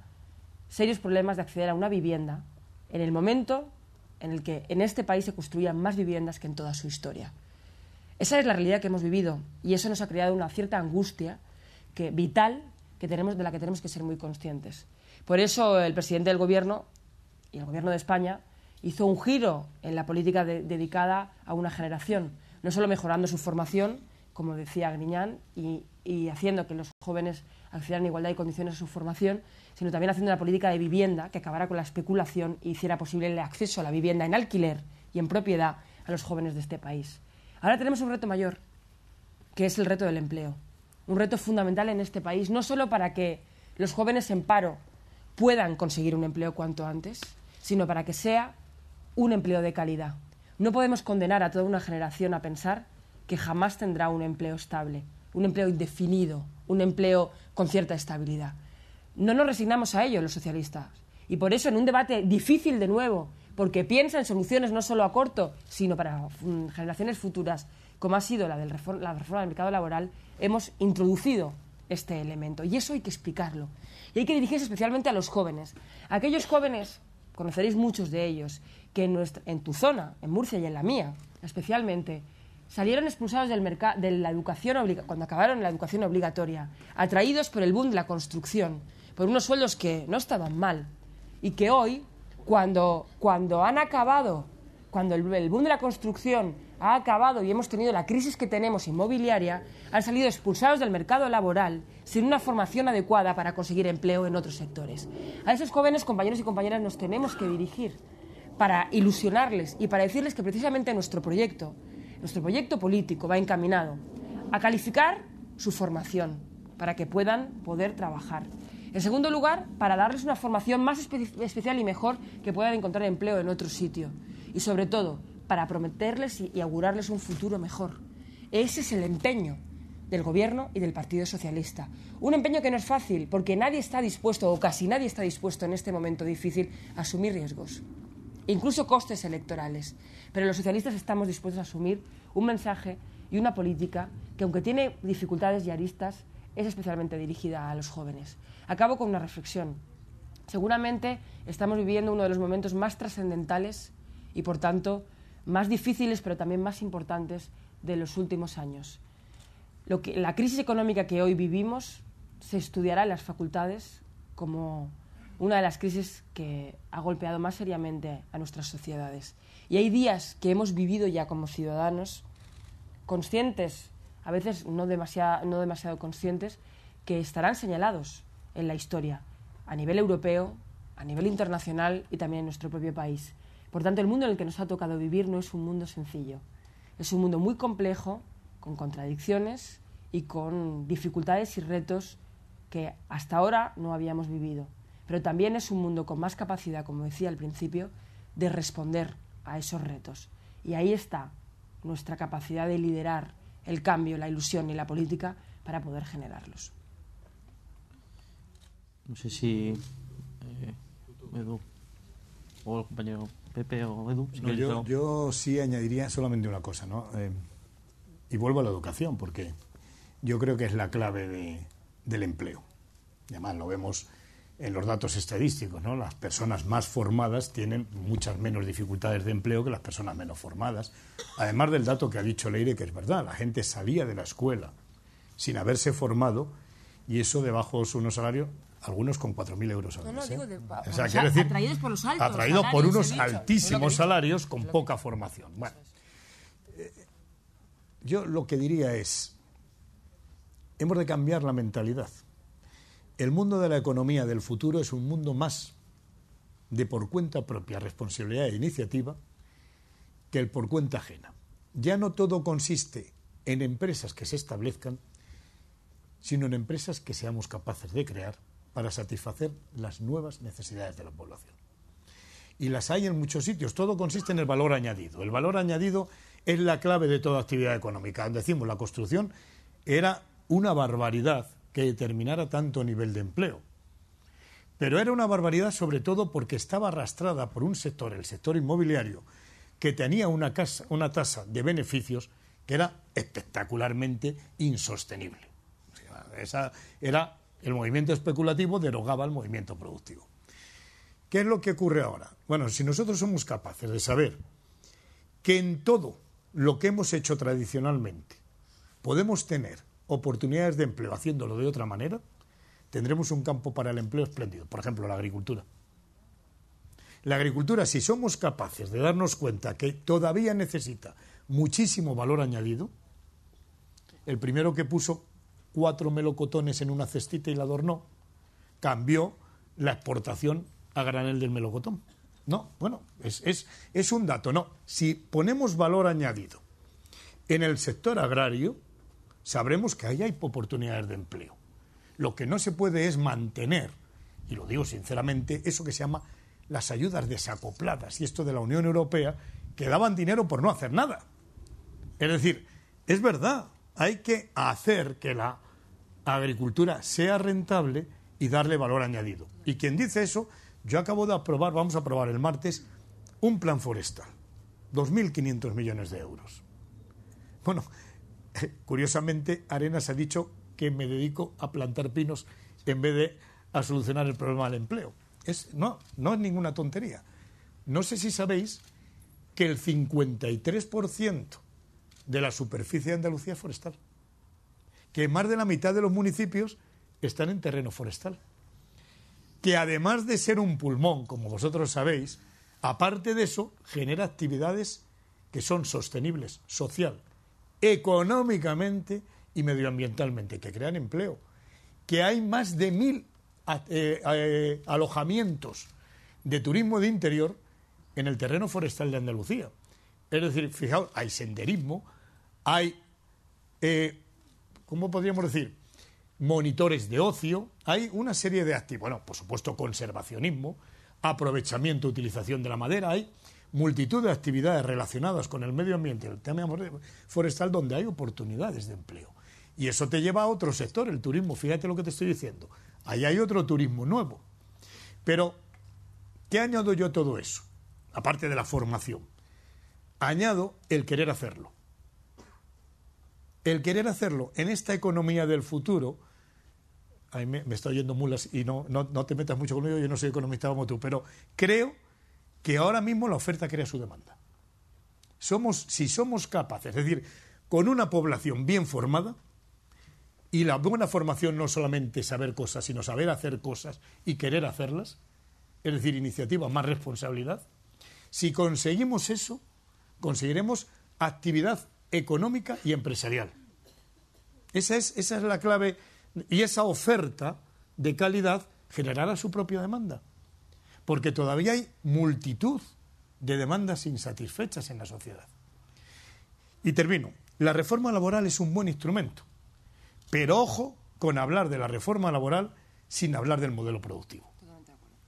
serios problemas de acceder a una vivienda en el momento en el que en este país se construían más viviendas que en toda su historia. Esa es la realidad que hemos vivido y eso nos ha creado una cierta angustia que, vital que tenemos, de la que tenemos que ser muy conscientes. Por eso el presidente del Gobierno y el Gobierno de España hizo un giro en la política dedicada a una generación, no solo mejorando su formación, como decía Griñán, y, haciendo que los jóvenes accedan en igualdad de condiciones a su formación, sino también haciendo una política de vivienda que acabara con la especulación y e hiciera posible el acceso a la vivienda en alquiler y en propiedad a los jóvenes de este país. Ahora tenemos un reto mayor, que es el reto del empleo. Un reto fundamental en este país, no solo para que los jóvenes en paro puedan conseguir un empleo cuanto antes, sino para que sea un empleo de calidad. No podemos condenar a toda una generación a pensar que jamás tendrá un empleo estable, un empleo indefinido, un empleo con cierta estabilidad. No nos resignamos a ello los socialistas. Y por eso en un debate difícil de nuevo, porque piensa en soluciones no solo a corto, sino para mm, generaciones futuras, como ha sido la, reforma, del mercado laboral, hemos introducido este elemento. Y eso hay que explicarlo. Y hay que dirigirse especialmente a los jóvenes. Aquellos jóvenes, conoceréis muchos de ellos, que en tu zona, en Murcia y en la mía, especialmente, salieron expulsados del de la educación cuando acabaron la educación obligatoria, atraídos por el boom de la construcción, por unos sueldos que no estaban mal y que hoy, cuando, cuando han acabado, cuando el boom de la construcción ha acabado y hemos tenido la crisis que tenemos inmobiliaria, han salido expulsados del mercado laboral sin una formación adecuada para conseguir empleo en otros sectores. A esos jóvenes compañeros y compañeras nos tenemos que dirigir para ilusionarles y para decirles que precisamente nuestro proyecto, nuestro proyecto político va encaminado a calificar su formación para que puedan poder trabajar. En segundo lugar, para darles una formación más especial y mejor que puedan encontrar empleo en otro sitio. Y sobre todo, para prometerles y augurarles un futuro mejor. Ese es el empeño del Gobierno y del Partido Socialista. Un empeño que no es fácil, porque nadie está dispuesto, o casi nadie está dispuesto en este momento difícil, a asumir riesgos incluso costes electorales. Pero los socialistas estamos dispuestos a asumir un mensaje y una política que, aunque tiene dificultades y aristas, es especialmente dirigida a los jóvenes. Acabo con una reflexión. Seguramente estamos viviendo uno de los momentos más trascendentales y, por tanto, más difíciles, pero también más importantes de los últimos años. la crisis económica que hoy vivimos se estudiará en las facultades como una de las crisis que ha golpeado más seriamente a nuestras sociedades. Y hay días que hemos vivido ya como ciudadanos conscientes, a veces no demasiado, conscientes, que estarán señalados en la historia, a nivel europeo, a nivel internacional y también en nuestro propio país. Por tanto, el mundo en el que nos ha tocado vivir no es un mundo sencillo. Es un mundo muy complejo, con contradicciones y con dificultades y retos que hasta ahora no habíamos vivido pero también es un mundo con más capacidad, como decía al principio, de responder a esos retos. Y ahí está nuestra capacidad de liderar el cambio, la ilusión y la política para poder generarlos. No sé si eh, o el compañero Pepe o Edu. yo, sí añadiría solamente una cosa, ¿no? Eh, y vuelvo a la educación, porque yo creo que es la clave de, del empleo. Y además lo vemos en los datos estadísticos, ¿no? Las personas más formadas tienen muchas menos dificultades de empleo que las personas menos formadas. Además del dato que ha dicho Leire, que es verdad, la gente salía de la escuela sin haberse formado y eso debajo de unos salarios, algunos con 4.000 euros al mes. ¿eh? o sea, atraídos por los altos Atraídos por unos altísimos salarios con poca formación. Bueno, eh, yo lo que diría es, hemos de cambiar la mentalidad. El mundo de la economía del futuro es un mundo más de por cuenta propia, responsabilidad e iniciativa que el por cuenta ajena. Ya no todo consiste en empresas que se establezcan, sino en empresas que seamos capaces de crear para satisfacer las nuevas necesidades de la población. Y las hay en muchos sitios. Todo consiste en el valor añadido. El valor añadido es la clave de toda actividad económica. Decimos, la construcción era una barbaridad que determinara tanto nivel de empleo. Pero era una barbaridad sobre todo porque estaba arrastrada por un sector, el sector inmobiliario, que tenía una, una tasa de beneficios que era espectacularmente insostenible. esa era el movimiento especulativo derogaba al movimiento productivo. ¿Qué es lo que ocurre ahora? Bueno, si nosotros somos capaces de saber que en todo lo que hemos hecho tradicionalmente podemos tener oportunidades de empleo haciéndolo de otra manera, tendremos un campo para el empleo espléndido, por ejemplo, la agricultura. La agricultura, si somos capaces de darnos cuenta que todavía necesita muchísimo valor añadido, el primero que puso cuatro melocotones en una cestita y la adornó, cambió la exportación a granel del melocotón. No, bueno, es, es un dato. No, si ponemos valor añadido en el sector agrario, sabremos que ahí hay oportunidades de empleo. Lo que no se puede es mantener, y lo digo sinceramente, eso que se llama las ayudas desacopladas y esto de la Unión Europea, que daban dinero por no hacer nada. Es decir, es verdad, hay que hacer que la agricultura sea rentable y darle valor añadido. Y quien dice eso, yo acabo de aprobar, vamos a aprobar el martes, un plan forestal, 2.500 millones de euros. Bueno, Curiosamente, Arenas ha dicho que me dedico a plantar pinos en vez de a solucionar el problema del empleo. no, no es ninguna tontería. No sé si sabéis que el 53% de la superficie de Andalucía es forestal, que más de la mitad de los municipios están en terreno forestal, que además de ser un pulmón, como vosotros sabéis, aparte de eso, genera actividades que son sostenibles, social, económicamente y medioambientalmente, que crean empleo, que hay más de mil eh, eh, alojamientos de turismo de interior en el terreno forestal de Andalucía. Es decir, fijaos, hay senderismo, hay, eh, ¿cómo podríamos decir? Monitores de ocio, hay una serie de activos. bueno, por supuesto, conservacionismo, aprovechamiento, utilización de la madera, hay multitud de actividades relacionadas con el medio ambiente el tema forestal donde hay oportunidades de empleo. Y eso te lleva a otro sector, el turismo. Fíjate lo que te estoy diciendo. Ahí hay otro turismo nuevo. Pero, ¿qué añado yo a todo eso? Aparte de la formación. Añado el querer hacerlo. El querer hacerlo en esta economía del futuro, ahí me, estoy está oyendo mulas y no, no, no te metas mucho conmigo, yo no soy economista como tú, pero creo que ahora mismo la oferta crea su demanda. Somos, si somos capaces, es decir, con una población bien formada, y la buena formación no solamente saber cosas, sino saber hacer cosas y querer hacerlas, es decir, iniciativa más responsabilidad, si conseguimos eso, conseguiremos actividad económica y empresarial. Esa es, esa es la clave y esa oferta de calidad generará su propia demanda porque todavía hay multitud de demandas insatisfechas en la sociedad. Y termino. La reforma laboral es un buen instrumento, pero ojo con hablar de la reforma laboral sin hablar del modelo productivo.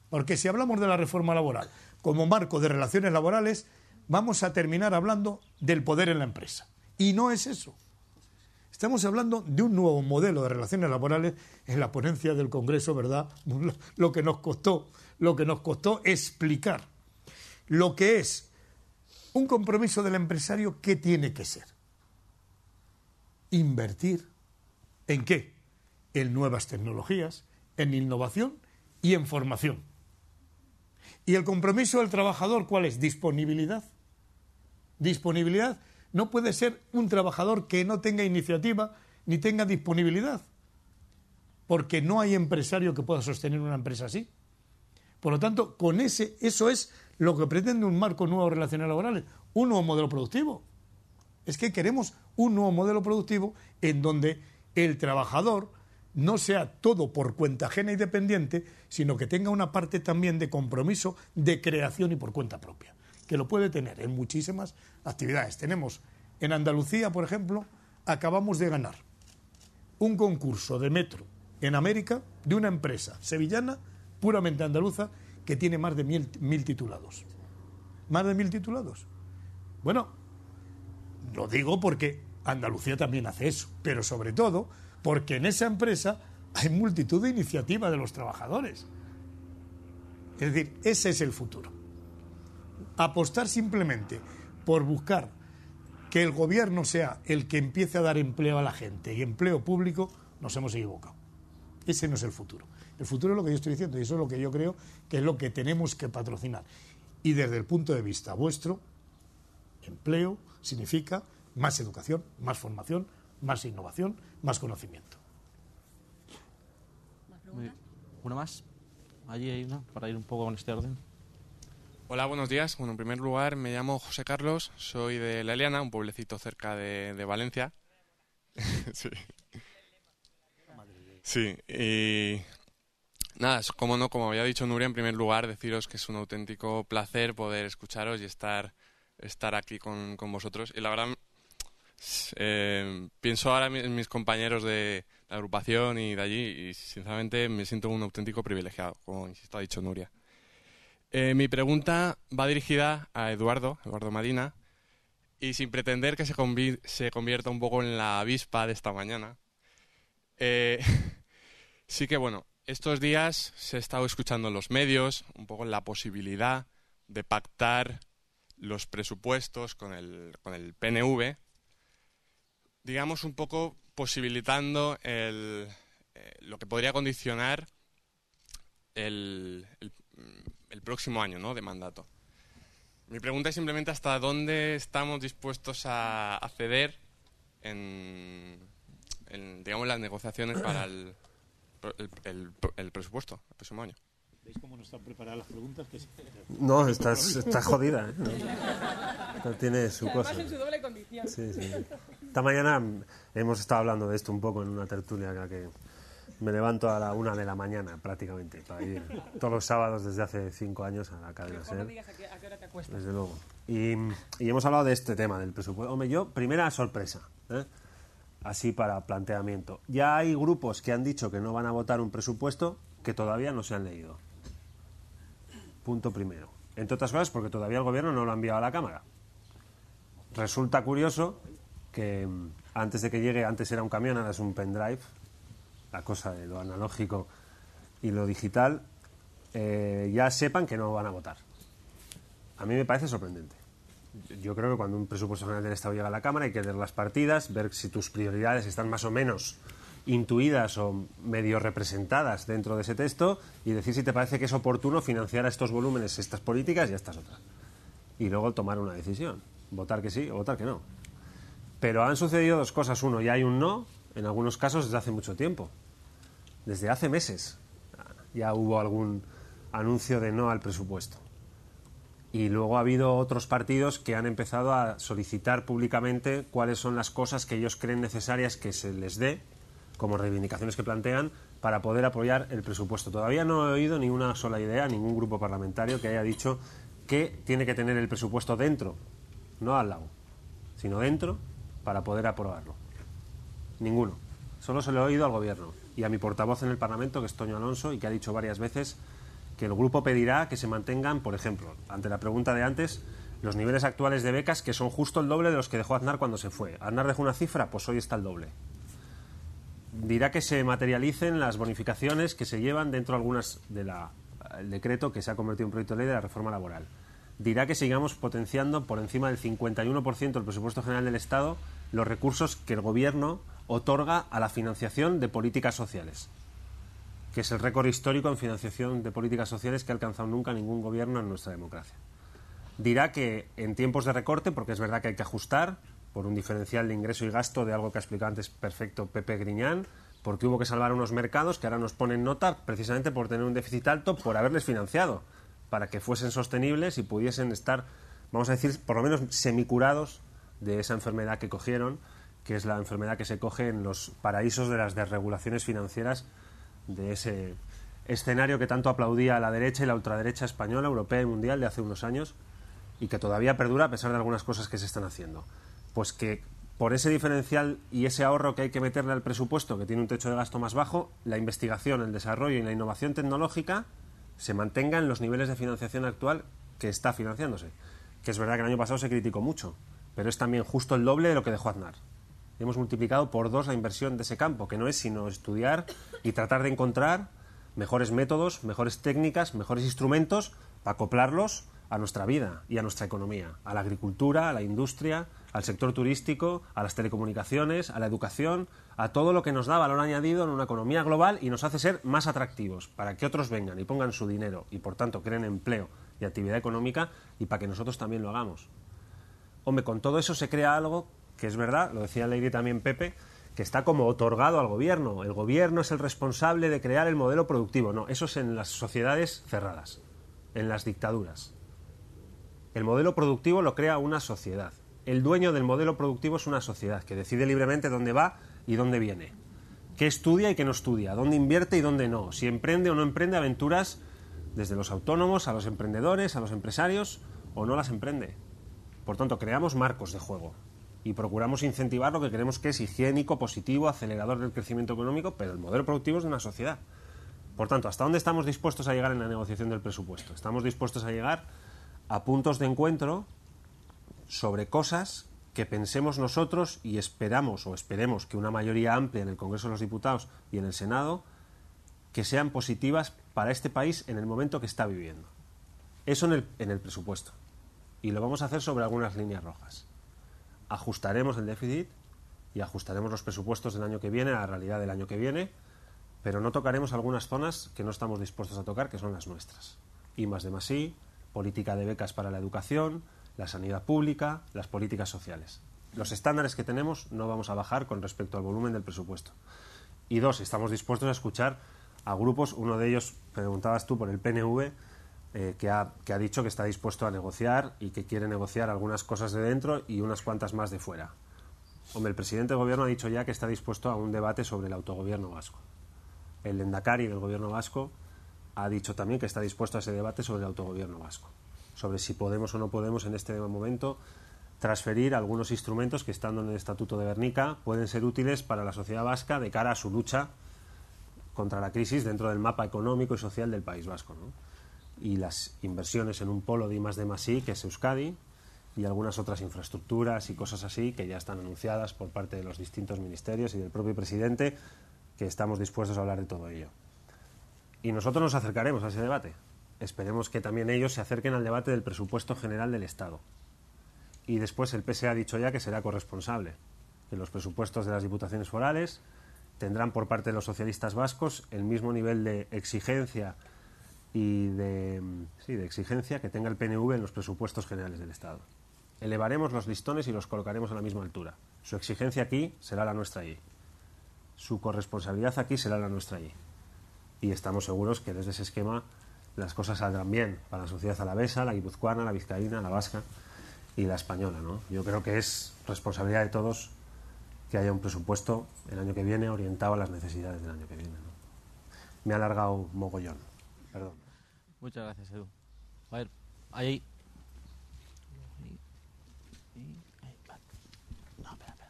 Porque si hablamos de la reforma laboral como marco de relaciones laborales, vamos a terminar hablando del poder en la empresa. Y no es eso. Estamos hablando de un nuevo modelo de relaciones laborales en la ponencia del Congreso, ¿verdad? Lo que nos costó lo que nos costó explicar lo que es un compromiso del empresario, ¿qué tiene que ser? Invertir en qué? En nuevas tecnologías, en innovación y en formación. ¿Y el compromiso del trabajador cuál es? Disponibilidad. Disponibilidad. No puede ser un trabajador que no tenga iniciativa ni tenga disponibilidad, porque no hay empresario que pueda sostener una empresa así. Por lo tanto, con ese, eso es lo que pretende un marco nuevo de relaciones laborales, un nuevo modelo productivo. Es que queremos un nuevo modelo productivo en donde el trabajador no sea todo por cuenta ajena y dependiente, sino que tenga una parte también de compromiso, de creación y por cuenta propia, que lo puede tener en muchísimas actividades. Tenemos en Andalucía, por ejemplo, acabamos de ganar un concurso de metro en América de una empresa sevillana puramente andaluza que tiene más de mil, titulados. Más de mil titulados. Bueno, lo digo porque Andalucía también hace eso, pero sobre todo porque en esa empresa hay multitud de iniciativas de los trabajadores. Es decir, ese es el futuro. Apostar simplemente por buscar que el gobierno sea el que empiece a dar empleo a la gente y empleo público, nos hemos equivocado. Ese no es el futuro. El futuro es lo que yo estoy diciendo y eso es lo que yo creo que es lo que tenemos que patrocinar. Y desde el punto de vista vuestro, empleo significa más educación, más formación, más innovación, más conocimiento. ¿Una más? Allí hay una, para ir un poco con este orden. Hola, buenos días. Bueno, en primer lugar, me llamo José Carlos, soy de La Eliana, un pueblecito cerca de, Valencia. sí. Sí, y Nada, como no, como había dicho Nuria, en primer lugar, deciros que es un auténtico placer poder escucharos y estar, estar aquí con, vosotros. Y la verdad, eh, pienso ahora en mis compañeros de la agrupación y de allí, y sinceramente me siento un auténtico privilegiado, como insisto, ha dicho Nuria. Eh, mi pregunta va dirigida a Eduardo, Eduardo Madina, y sin pretender que se, se convierta un poco en la avispa de esta mañana. Eh, sí que bueno, estos días se ha estado escuchando en los medios un poco la posibilidad de pactar los presupuestos con el, con el PNV, digamos un poco posibilitando eh, lo que podría condicionar mm, el, próximo año ¿no? de mandato. Mi pregunta es simplemente hasta dónde estamos dispuestos a, ceder en, digamos, las negociaciones para el, el, el, presupuesto el próximo año. ¿Veis cómo no están preparadas las preguntas? No, estás, jodida. ¿eh? tiene su cosa. Además en su doble condición. Esta mañana hemos estado hablando de esto un poco en una tertulia que, me levanto a la una de la mañana prácticamente para ir todos los sábados desde hace cinco años a la cadena SER. digas hora te acuestas. Desde luego. Y, y, hemos hablado de este tema del presupuesto. Hombre, yo, primera sorpresa. ¿eh? así para planteamiento. Ya hay grupos que han dicho que no van a votar un presupuesto que todavía no se han leído. Punto primero. Entre otras cosas porque todavía el gobierno no lo ha enviado a la Cámara. Resulta curioso que mm, antes de que llegue, antes era un camión, ahora es un pendrive, la cosa de lo analógico y lo digital, eh, ya sepan que no van a votar. A mí me parece sorprendente yo creo que cuando un presupuesto general del Estado llega a la Cámara hay que ver las partidas, ver si tus prioridades están más o menos intuidas o medio representadas dentro de ese texto y decir si te parece que es oportuno financiar a estos volúmenes, estas políticas y a estas otras. Y luego tomar una decisión, votar que sí o votar que no. Pero han sucedido dos cosas. Uno, ya hay un no, en algunos casos desde hace mucho tiempo, desde hace meses. Ya hubo algún anuncio de no al presupuesto. Y luego ha habido otros partidos que han empezado a solicitar públicamente cuáles son las cosas que ellos creen necesarias que se les dé, como reivindicaciones que plantean, para poder apoyar el presupuesto. Todavía no he oído ni una sola idea, ningún grupo parlamentario que haya dicho que tiene que tener el presupuesto dentro, no al lado, sino dentro para poder aprobarlo. Ninguno. Solo se lo he oído al gobierno y a mi portavoz en el Parlamento, que es Toño Alonso, y que ha dicho varias veces que el grupo pedirá que se mantengan, por ejemplo, ante la pregunta de antes, los niveles actuales de becas que son justo el doble de los que dejó Aznar cuando se fue. Aznar dejó una cifra, pues hoy está el doble. Dirá que se materialicen las bonificaciones que se llevan dentro de algunas del decreto que se ha convertido en proyecto de ley de la reforma laboral. Dirá que sigamos potenciando por encima del 51% del presupuesto general del Estado los recursos que el Gobierno otorga a la financiación de políticas sociales que es el récord histórico en financiación de políticas sociales que ha alcanzado nunca ningún gobierno en nuestra democracia. Dirá que en tiempos de recorte, porque es verdad que hay que ajustar por un diferencial de ingreso y gasto de algo que ha explicado antes perfecto Pepe Griñán, porque hubo que salvar unos mercados que ahora nos ponen nota precisamente por tener un déficit alto, por haberles financiado, para que fuesen sostenibles y pudiesen estar, vamos a decir, por lo menos semicurados de esa enfermedad que cogieron, que es la enfermedad que se coge en los paraísos de las desregulaciones financieras de ese escenario que tanto aplaudía la derecha y la ultraderecha española, europea y mundial de hace unos años y que todavía perdura a pesar de algunas cosas que se están haciendo. Pues que por ese diferencial y ese ahorro que hay que meterle al presupuesto, que tiene un techo de gasto más bajo, la investigación, el desarrollo y la innovación tecnológica se mantenga en los niveles de financiación actual que está financiándose. Que es verdad que el año pasado se criticó mucho, pero es también justo el doble de lo que dejó Aznar hemos multiplicado por dos la inversión de ese campo, que no es sino estudiar y tratar de encontrar mejores métodos, mejores técnicas, mejores instrumentos para acoplarlos a nuestra vida y a nuestra economía, a la agricultura, a la industria, al sector turístico, a las telecomunicaciones, a la educación, a todo lo que nos da valor añadido en una economía global y nos hace ser más atractivos para que otros vengan y pongan su dinero y por tanto creen empleo y actividad económica y para que nosotros también lo hagamos. Hombre, con todo eso se crea algo que es verdad, lo decía Leire también Pepe, que está como otorgado al gobierno. El gobierno es el responsable de crear el modelo productivo. No, eso es en las sociedades cerradas, en las dictaduras. El modelo productivo lo crea una sociedad. El dueño del modelo productivo es una sociedad que decide libremente dónde va y dónde viene, qué estudia y qué no estudia, dónde invierte y dónde no, si emprende o no emprende aventuras desde los autónomos a los emprendedores, a los empresarios o no las emprende. Por tanto, creamos marcos de juego y procuramos incentivar lo que creemos que es higiénico, positivo, acelerador del crecimiento económico, pero el modelo productivo es de una sociedad. Por tanto, ¿hasta dónde estamos dispuestos a llegar en la negociación del presupuesto? Estamos dispuestos a llegar a puntos de encuentro sobre cosas que pensemos nosotros y esperamos o esperemos que una mayoría amplia en el Congreso de los Diputados y en el Senado que sean positivas para este país en el momento que está viviendo. Eso en el, en el presupuesto. Y lo vamos a hacer sobre algunas líneas rojas ajustaremos el déficit y ajustaremos los presupuestos del año que viene a la realidad del año que viene, pero no tocaremos algunas zonas que no estamos dispuestos a tocar, que son las nuestras. y más de más sí política de becas para la educación, la sanidad pública, las políticas sociales. Los estándares que tenemos no vamos a bajar con respecto al volumen del presupuesto. Y dos, estamos dispuestos a escuchar a grupos, uno de ellos preguntabas tú por el PNV, eh, que, ha, dicho que está dispuesto a negociar y que quiere negociar algunas cosas de dentro y unas cuantas más de fuera. Hombre, el presidente del gobierno ha dicho ya que está dispuesto a un debate sobre el autogobierno vasco. El Lendakari del gobierno vasco ha dicho también que está dispuesto a ese debate sobre el autogobierno vasco, sobre si podemos o no podemos en este momento transferir algunos instrumentos que estando en el Estatuto de Bernica pueden ser útiles para la sociedad vasca de cara a su lucha contra la crisis dentro del mapa económico y social del País Vasco y las inversiones en un polo de I más de más que es Euskadi, y algunas otras infraestructuras y cosas así que ya están anunciadas por parte de los distintos ministerios y del propio presidente, que estamos dispuestos a hablar de todo ello. Y nosotros nos acercaremos a ese debate. Esperemos que también ellos se acerquen al debate del presupuesto general del Estado. Y después el PSE ha dicho ya que será corresponsable, que los presupuestos de las diputaciones forales tendrán por parte de los socialistas vascos el mismo nivel de exigencia y de, exigencia que tenga el PNV en los presupuestos generales del Estado. Elevaremos los listones y los colocaremos a la misma altura. Su exigencia aquí será la nuestra allí. Su corresponsabilidad aquí será la nuestra allí. Y estamos seguros que desde ese esquema las cosas saldrán bien para la sociedad alavesa, la guipuzcoana, la vizcaína, la vasca y la española. ¿no? Yo creo que es responsabilidad de todos que haya un presupuesto el año que viene orientado a las necesidades del año que viene. Me ha alargado mogollón. Muchas gracias, Edu. A ver, ahí.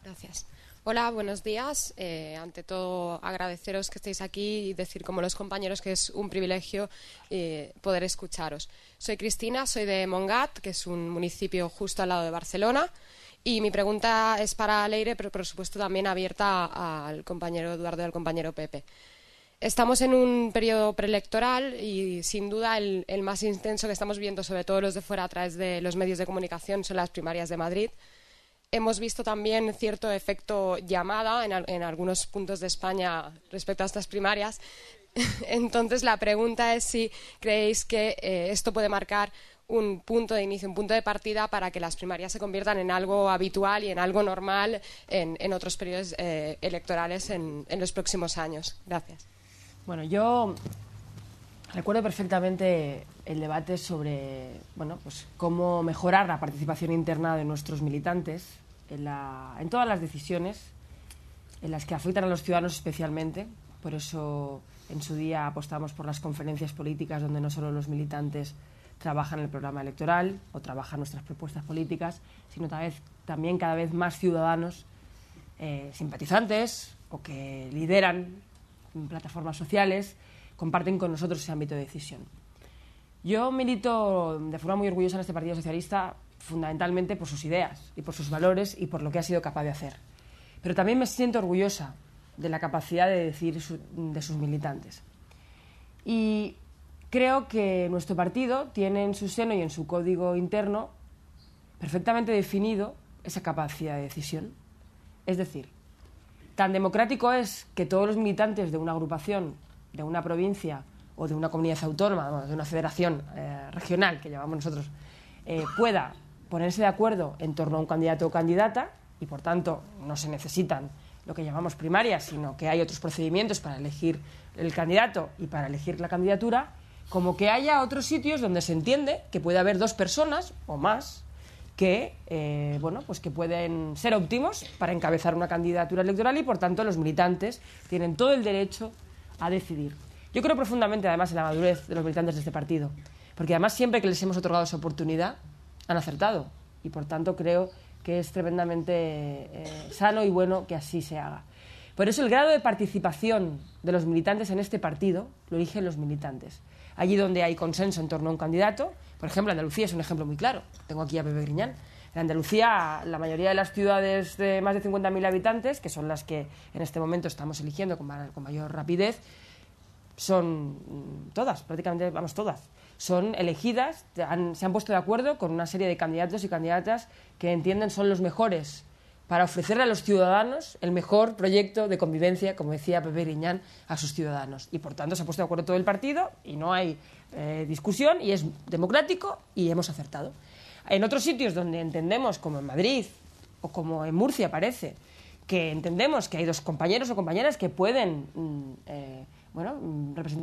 Gracias. Hola, buenos días. Eh, ante todo, agradeceros que estéis aquí y decir, como los compañeros, que es un privilegio eh, poder escucharos. Soy Cristina, soy de Mongat, que es un municipio justo al lado de Barcelona. Y mi pregunta es para Leire, pero por supuesto también abierta al compañero Eduardo y al compañero Pepe estamos en un periodo preelectoral y sin duda el, más intenso que estamos viendo, sobre todo los de fuera a través de los medios de comunicación, son las primarias de Madrid. Hemos visto también cierto efecto llamada en, algunos puntos de España respecto a estas primarias. Entonces, la pregunta es si creéis que eh, esto puede marcar un punto de inicio, un punto de partida para que las primarias se conviertan en algo habitual y en algo normal en, otros periodos eh, electorales en los próximos años. Gracias. Bueno, yo recuerdo perfectamente el debate sobre bueno, pues, cómo mejorar la participación interna de nuestros militantes en, todas las decisiones en las que afectan a los ciudadanos especialmente. Por eso en su día apostamos por las conferencias políticas donde no solo los militantes trabajan el programa electoral o trabajan nuestras propuestas políticas, sino también cada vez más ciudadanos eh, simpatizantes o que lideran plataformas sociales, comparten con nosotros ese ámbito de decisión. Yo milito de forma muy orgullosa en este Partido Socialista fundamentalmente por sus ideas y por sus valores y por lo que ha sido capaz de hacer. Pero también me siento orgullosa de la capacidad de decir de sus militantes. Y creo que nuestro partido tiene en su seno y en su código interno perfectamente definido esa capacidad de decisión. Es decir, Tan democrático es que todos los militantes de una agrupación, de una provincia o de una comunidad autónoma, de una federación eh, regional que llamamos nosotros, eh, pueda ponerse de acuerdo en torno a un candidato o candidata y, por tanto, no se necesitan lo que llamamos primarias, sino que hay otros procedimientos para elegir el candidato y para elegir la candidatura, como que haya otros sitios donde se entiende que puede haber dos personas o más que, eh, bueno, pues que pueden ser óptimos para encabezar una candidatura electoral y, por tanto, los militantes tienen todo el derecho a decidir. Yo creo profundamente, además, en la madurez de los militantes de este partido, porque además siempre que les hemos otorgado esa oportunidad, han acertado y, por tanto, creo que es tremendamente eh, sano y bueno que así se haga. Por eso el grado de participación de los militantes en este partido lo eligen los militantes allí donde hay consenso en torno a un candidato. Por ejemplo, Andalucía es un ejemplo muy claro. Tengo aquí a Pepe Griñán. En Andalucía, la mayoría de las ciudades de más de 50.000 habitantes, que son las que en este momento estamos eligiendo con, mayor rapidez, son mm, todas, prácticamente, vamos, todas son elegidas, se han puesto de acuerdo con una serie de candidatos y candidatas que entienden son los mejores para ofrecerle a los ciudadanos el mejor proyecto de convivencia, como decía Pepe Griñán, a sus ciudadanos. Y por tanto se ha puesto de acuerdo todo el partido y no hay eh, discusión y es democrático y hemos acertado. En otros sitios donde entendemos, como en Madrid o como en Murcia parece, que entendemos que hay dos compañeros o compañeras que pueden mm, eh, bueno, mm, representar.